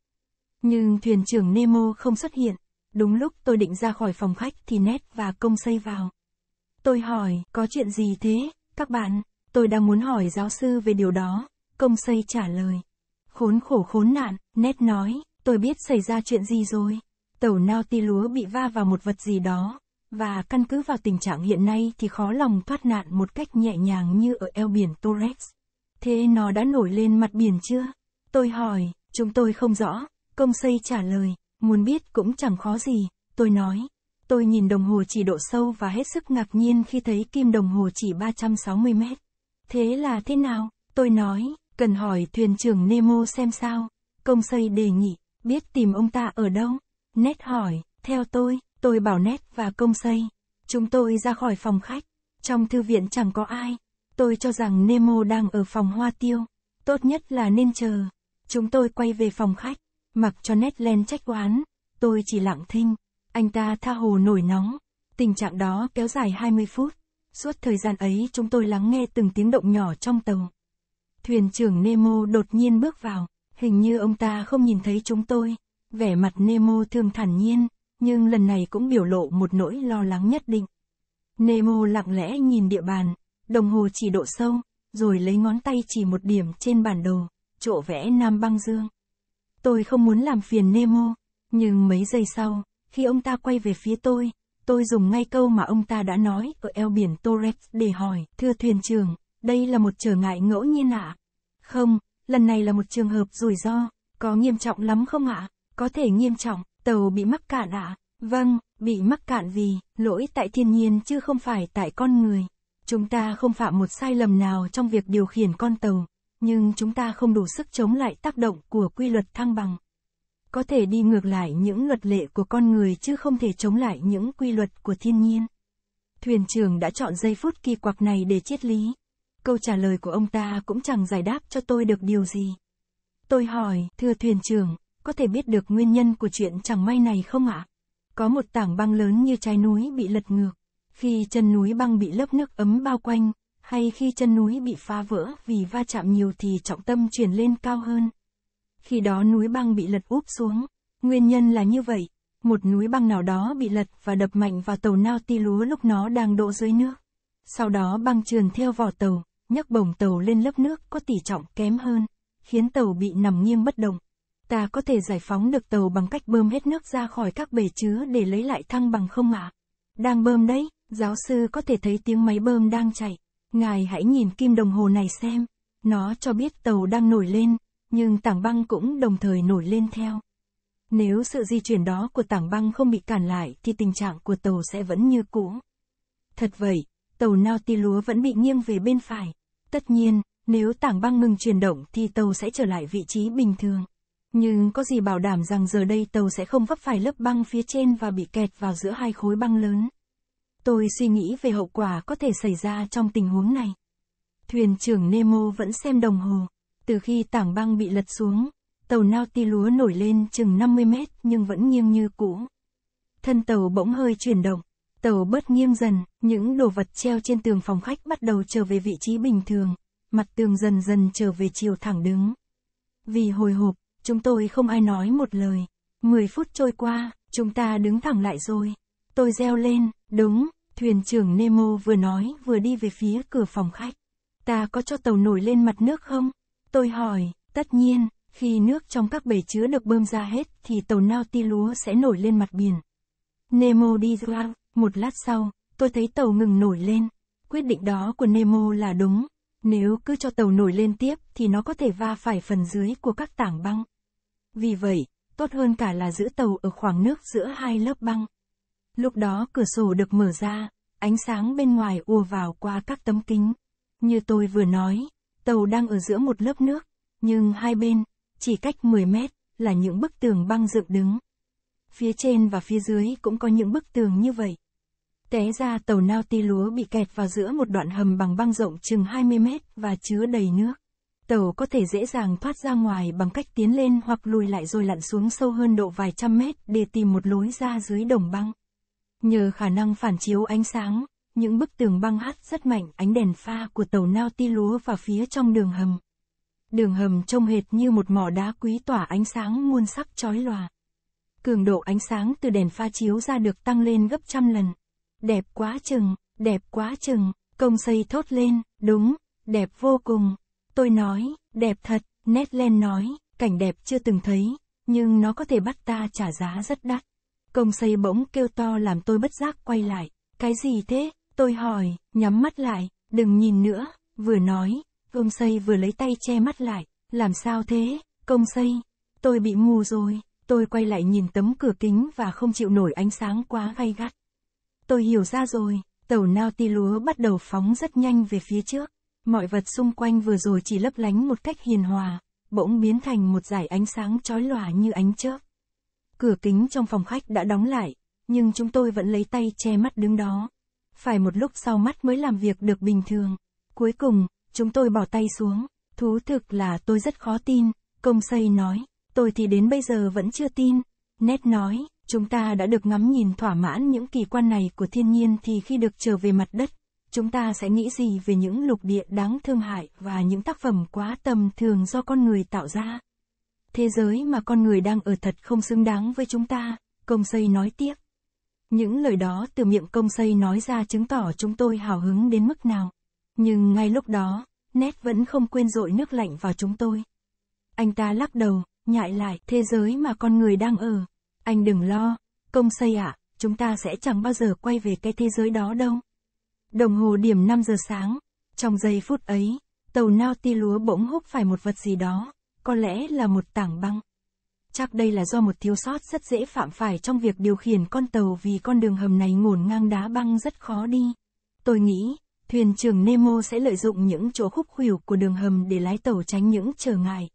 Nhưng thuyền trưởng Nemo không xuất hiện, Đúng lúc tôi định ra khỏi phòng khách thì Nét và Công xây vào. Tôi hỏi, có chuyện gì thế, các bạn? Tôi đang muốn hỏi giáo sư về điều đó. Công xây trả lời. Khốn khổ khốn nạn, Nét nói, tôi biết xảy ra chuyện gì rồi. Tàu nao ti lúa bị va vào một vật gì đó, và căn cứ vào tình trạng hiện nay thì khó lòng thoát nạn một cách nhẹ nhàng như ở eo biển Torres. Thế nó đã nổi lên mặt biển chưa? Tôi hỏi, chúng tôi không rõ, công xây trả lời, Muốn biết cũng chẳng khó gì, tôi nói. Tôi nhìn đồng hồ chỉ độ sâu và hết sức ngạc nhiên khi thấy kim đồng hồ chỉ 360 mét. Thế là thế nào? Tôi nói, cần hỏi thuyền trưởng Nemo xem sao. Công xây đề nghị, biết tìm ông ta ở đâu? Nét hỏi, theo tôi, tôi bảo Nét và công xây. Chúng tôi ra khỏi phòng khách. Trong thư viện chẳng có ai. Tôi cho rằng Nemo đang ở phòng hoa tiêu. Tốt nhất là nên chờ. Chúng tôi quay về phòng khách mặc cho nét len trách oán, tôi chỉ lặng thinh, anh ta tha hồ nổi nóng. Tình trạng đó kéo dài 20 phút, suốt thời gian ấy chúng tôi lắng nghe từng tiếng động nhỏ trong tàu. Thuyền trưởng Nemo đột nhiên bước vào, hình như ông ta không nhìn thấy chúng tôi, vẻ mặt Nemo thường thản nhiên, nhưng lần này cũng biểu lộ một nỗi lo lắng nhất định. Nemo lặng lẽ nhìn địa bàn, đồng hồ chỉ độ sâu, rồi lấy ngón tay chỉ một điểm trên bản đồ, chỗ vẽ Nam Băng Dương. Tôi không muốn làm phiền Nemo, nhưng mấy giây sau, khi ông ta quay về phía tôi, tôi dùng ngay câu mà ông ta đã nói ở eo biển Torres để hỏi, thưa thuyền trưởng, đây là một trở ngại ngẫu nhiên ạ. À? Không, lần này là một trường hợp rủi ro, có nghiêm trọng lắm không ạ? À? Có thể nghiêm trọng, tàu bị mắc cạn ạ. À? Vâng, bị mắc cạn vì lỗi tại thiên nhiên chứ không phải tại con người. Chúng ta không phạm một sai lầm nào trong việc điều khiển con tàu, nhưng chúng ta không đủ sức chống lại tác động của quy luật thăng bằng. Có thể đi ngược lại những luật lệ của con người chứ không thể chống lại những quy luật của thiên nhiên. Thuyền trưởng đã chọn giây phút kỳ quặc này để triết lý. Câu trả lời của ông ta cũng chẳng giải đáp cho tôi được điều gì. Tôi hỏi, thưa thuyền trưởng, có thể biết được nguyên nhân của chuyện chẳng may này không ạ? Có một tảng băng lớn như trái núi bị lật ngược. Khi chân núi băng bị lớp nước ấm bao quanh, hay khi chân núi bị phá vỡ vì va chạm nhiều thì trọng tâm chuyển lên cao hơn. Khi đó núi băng bị lật úp xuống, nguyên nhân là như vậy, một núi băng nào đó bị lật và đập mạnh vào tàu nao ti lúa lúc nó đang đổ dưới nước. Sau đó băng trườn theo vỏ tàu, nhấc bổng tàu lên lớp nước có tỷ trọng kém hơn, khiến tàu bị nằm nghiêng bất động. Ta có thể giải phóng được tàu bằng cách bơm hết nước ra khỏi các bể chứa để lấy lại thăng bằng không ạ? À? Đang bơm đấy, giáo sư có thể thấy tiếng máy bơm đang chạy. Ngài hãy nhìn kim đồng hồ này xem, nó cho biết tàu đang nổi lên, nhưng tảng băng cũng đồng thời nổi lên theo. Nếu sự di chuyển đó của tảng băng không bị cản lại thì tình trạng của tàu sẽ vẫn như cũ. Thật vậy, tàu Nautilus vẫn bị nghiêng về bên phải. Tất nhiên, nếu tảng băng ngừng chuyển động thì tàu sẽ trở lại vị trí bình thường. Nhưng có gì bảo đảm rằng giờ đây tàu sẽ không vấp phải lớp băng phía trên và bị kẹt vào giữa hai khối băng lớn. Tôi suy nghĩ về hậu quả có thể xảy ra trong tình huống này. Thuyền trưởng Nemo vẫn xem đồng hồ. Từ khi tảng băng bị lật xuống, tàu nautilus nổi lên chừng 50 mét nhưng vẫn nghiêng như cũ. Thân tàu bỗng hơi chuyển động, tàu bớt nghiêng dần, những đồ vật treo trên tường phòng khách bắt đầu trở về vị trí bình thường, mặt tường dần dần trở về chiều thẳng đứng. Vì hồi hộp, chúng tôi không ai nói một lời. 10 phút trôi qua, chúng ta đứng thẳng lại rồi. Tôi reo lên, đúng, thuyền trưởng Nemo vừa nói vừa đi về phía cửa phòng khách. Ta có cho tàu nổi lên mặt nước không? Tôi hỏi, tất nhiên, khi nước trong các bể chứa được bơm ra hết thì tàu Nautilus sẽ nổi lên mặt biển. Nemo đi ra, một lát sau, tôi thấy tàu ngừng nổi lên. Quyết định đó của Nemo là đúng. Nếu cứ cho tàu nổi lên tiếp thì nó có thể va phải phần dưới của các tảng băng. Vì vậy, tốt hơn cả là giữ tàu ở khoảng nước giữa hai lớp băng. Lúc đó cửa sổ được mở ra, ánh sáng bên ngoài ùa vào qua các tấm kính. Như tôi vừa nói, tàu đang ở giữa một lớp nước, nhưng hai bên, chỉ cách 10 mét, là những bức tường băng dựng đứng. Phía trên và phía dưới cũng có những bức tường như vậy. Té ra tàu nao ti lúa bị kẹt vào giữa một đoạn hầm bằng băng rộng chừng 20 mét và chứa đầy nước. Tàu có thể dễ dàng thoát ra ngoài bằng cách tiến lên hoặc lùi lại rồi lặn xuống sâu hơn độ vài trăm mét để tìm một lối ra dưới đồng băng. Nhờ khả năng phản chiếu ánh sáng, những bức tường băng hắt rất mạnh ánh đèn pha của tàu nao ti lúa vào phía trong đường hầm. Đường hầm trông hệt như một mỏ đá quý tỏa ánh sáng muôn sắc chói lòa. Cường độ ánh sáng từ đèn pha chiếu ra được tăng lên gấp trăm lần. Đẹp quá chừng, đẹp quá chừng, công xây thốt lên, đúng, đẹp vô cùng. Tôi nói, đẹp thật, Ned Len nói, cảnh đẹp chưa từng thấy, nhưng nó có thể bắt ta trả giá rất đắt. Công xây bỗng kêu to làm tôi bất giác quay lại. Cái gì thế? Tôi hỏi, nhắm mắt lại, đừng nhìn nữa, vừa nói, công xây vừa lấy tay che mắt lại. Làm sao thế, công xây? Tôi bị mù rồi, tôi quay lại nhìn tấm cửa kính và không chịu nổi ánh sáng quá gay gắt. Tôi hiểu ra rồi, tàu nao ti lúa bắt đầu phóng rất nhanh về phía trước. Mọi vật xung quanh vừa rồi chỉ lấp lánh một cách hiền hòa, bỗng biến thành một dải ánh sáng chói lòa như ánh chớp. Cửa kính trong phòng khách đã đóng lại, nhưng chúng tôi vẫn lấy tay che mắt đứng đó. Phải một lúc sau mắt mới làm việc được bình thường. Cuối cùng, chúng tôi bỏ tay xuống. Thú thực là tôi rất khó tin, công xây nói. Tôi thì đến bây giờ vẫn chưa tin. Nét nói, chúng ta đã được ngắm nhìn thỏa mãn những kỳ quan này của thiên nhiên thì khi được trở về mặt đất, chúng ta sẽ nghĩ gì về những lục địa đáng thương hại và những tác phẩm quá tầm thường do con người tạo ra? thế giới mà con người đang ở thật không xứng đáng với chúng ta, công xây nói tiếp. Những lời đó từ miệng công xây nói ra chứng tỏ chúng tôi hào hứng đến mức nào. Nhưng ngay lúc đó, nét vẫn không quên dội nước lạnh vào chúng tôi. Anh ta lắc đầu, nhại lại, thế giới mà con người đang ở. Anh đừng lo, công xây ạ, à, chúng ta sẽ chẳng bao giờ quay về cái thế giới đó đâu. Đồng hồ điểm 5 giờ sáng, trong giây phút ấy, tàu nao ti lúa bỗng hút phải một vật gì đó có lẽ là một tảng băng. Chắc đây là do một thiếu sót rất dễ phạm phải trong việc điều khiển con tàu vì con đường hầm này ngổn ngang đá băng rất khó đi. Tôi nghĩ, thuyền trưởng Nemo sẽ lợi dụng những chỗ khúc khuỷu của đường hầm để lái tàu tránh những trở ngại.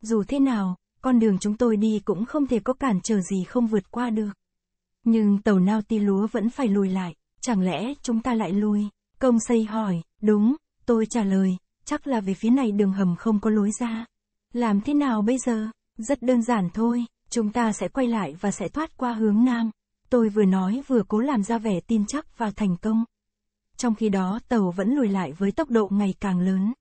Dù thế nào, con đường chúng tôi đi cũng không thể có cản trở gì không vượt qua được. Nhưng tàu nao ti lúa vẫn phải lùi lại, chẳng lẽ chúng ta lại lùi? Công xây hỏi, đúng, tôi trả lời, chắc là về phía này đường hầm không có lối ra. Làm thế nào bây giờ? Rất đơn giản thôi, chúng ta sẽ quay lại và sẽ thoát qua hướng nam. Tôi vừa nói vừa cố làm ra vẻ tin chắc và thành công. Trong khi đó tàu vẫn lùi lại với tốc độ ngày càng lớn.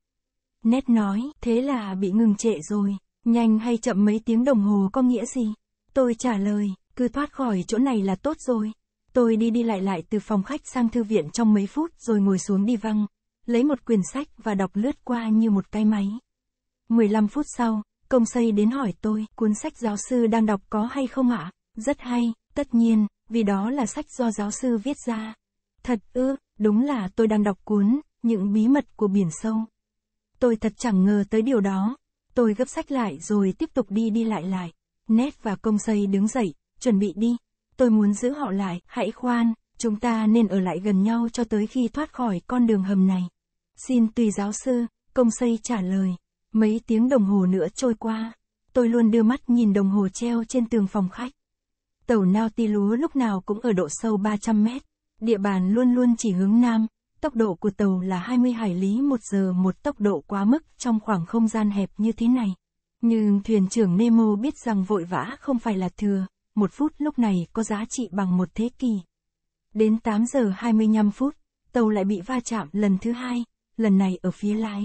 Nét nói, thế là bị ngừng trệ rồi, nhanh hay chậm mấy tiếng đồng hồ có nghĩa gì? Tôi trả lời, cứ thoát khỏi chỗ này là tốt rồi. Tôi đi đi lại lại từ phòng khách sang thư viện trong mấy phút rồi ngồi xuống đi văng, lấy một quyển sách và đọc lướt qua như một cái máy. 15 phút sau, công xây đến hỏi tôi, cuốn sách giáo sư đang đọc có hay không ạ? Rất hay, tất nhiên, vì đó là sách do giáo sư viết ra. Thật ư, đúng là tôi đang đọc cuốn, những bí mật của biển sâu. Tôi thật chẳng ngờ tới điều đó. Tôi gấp sách lại rồi tiếp tục đi đi lại lại. Nét và công xây đứng dậy, chuẩn bị đi. Tôi muốn giữ họ lại, hãy khoan, chúng ta nên ở lại gần nhau cho tới khi thoát khỏi con đường hầm này. Xin tùy giáo sư, công xây trả lời. Mấy tiếng đồng hồ nữa trôi qua, tôi luôn đưa mắt nhìn đồng hồ treo trên tường phòng khách. Tàu nao ti lúa lúc nào cũng ở độ sâu 300 mét, địa bàn luôn luôn chỉ hướng nam, tốc độ của tàu là 20 hải lý một giờ một tốc độ quá mức trong khoảng không gian hẹp như thế này. Nhưng thuyền trưởng Nemo biết rằng vội vã không phải là thừa, một phút lúc này có giá trị bằng một thế kỷ. Đến 8 giờ 25 phút, tàu lại bị va chạm lần thứ hai, lần này ở phía lái.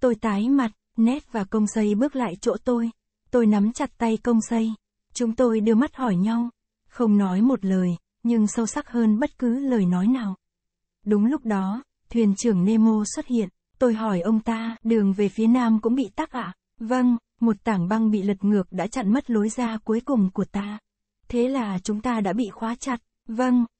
Tôi tái mặt, Nét và công xây bước lại chỗ tôi. Tôi nắm chặt tay công xây. Chúng tôi đưa mắt hỏi nhau. Không nói một lời, nhưng sâu sắc hơn bất cứ lời nói nào. Đúng lúc đó, thuyền trưởng Nemo xuất hiện. Tôi hỏi ông ta, đường về phía nam cũng bị tắc ạ. À? Vâng, một tảng băng bị lật ngược đã chặn mất lối ra cuối cùng của ta. Thế là chúng ta đã bị khóa chặt. Vâng,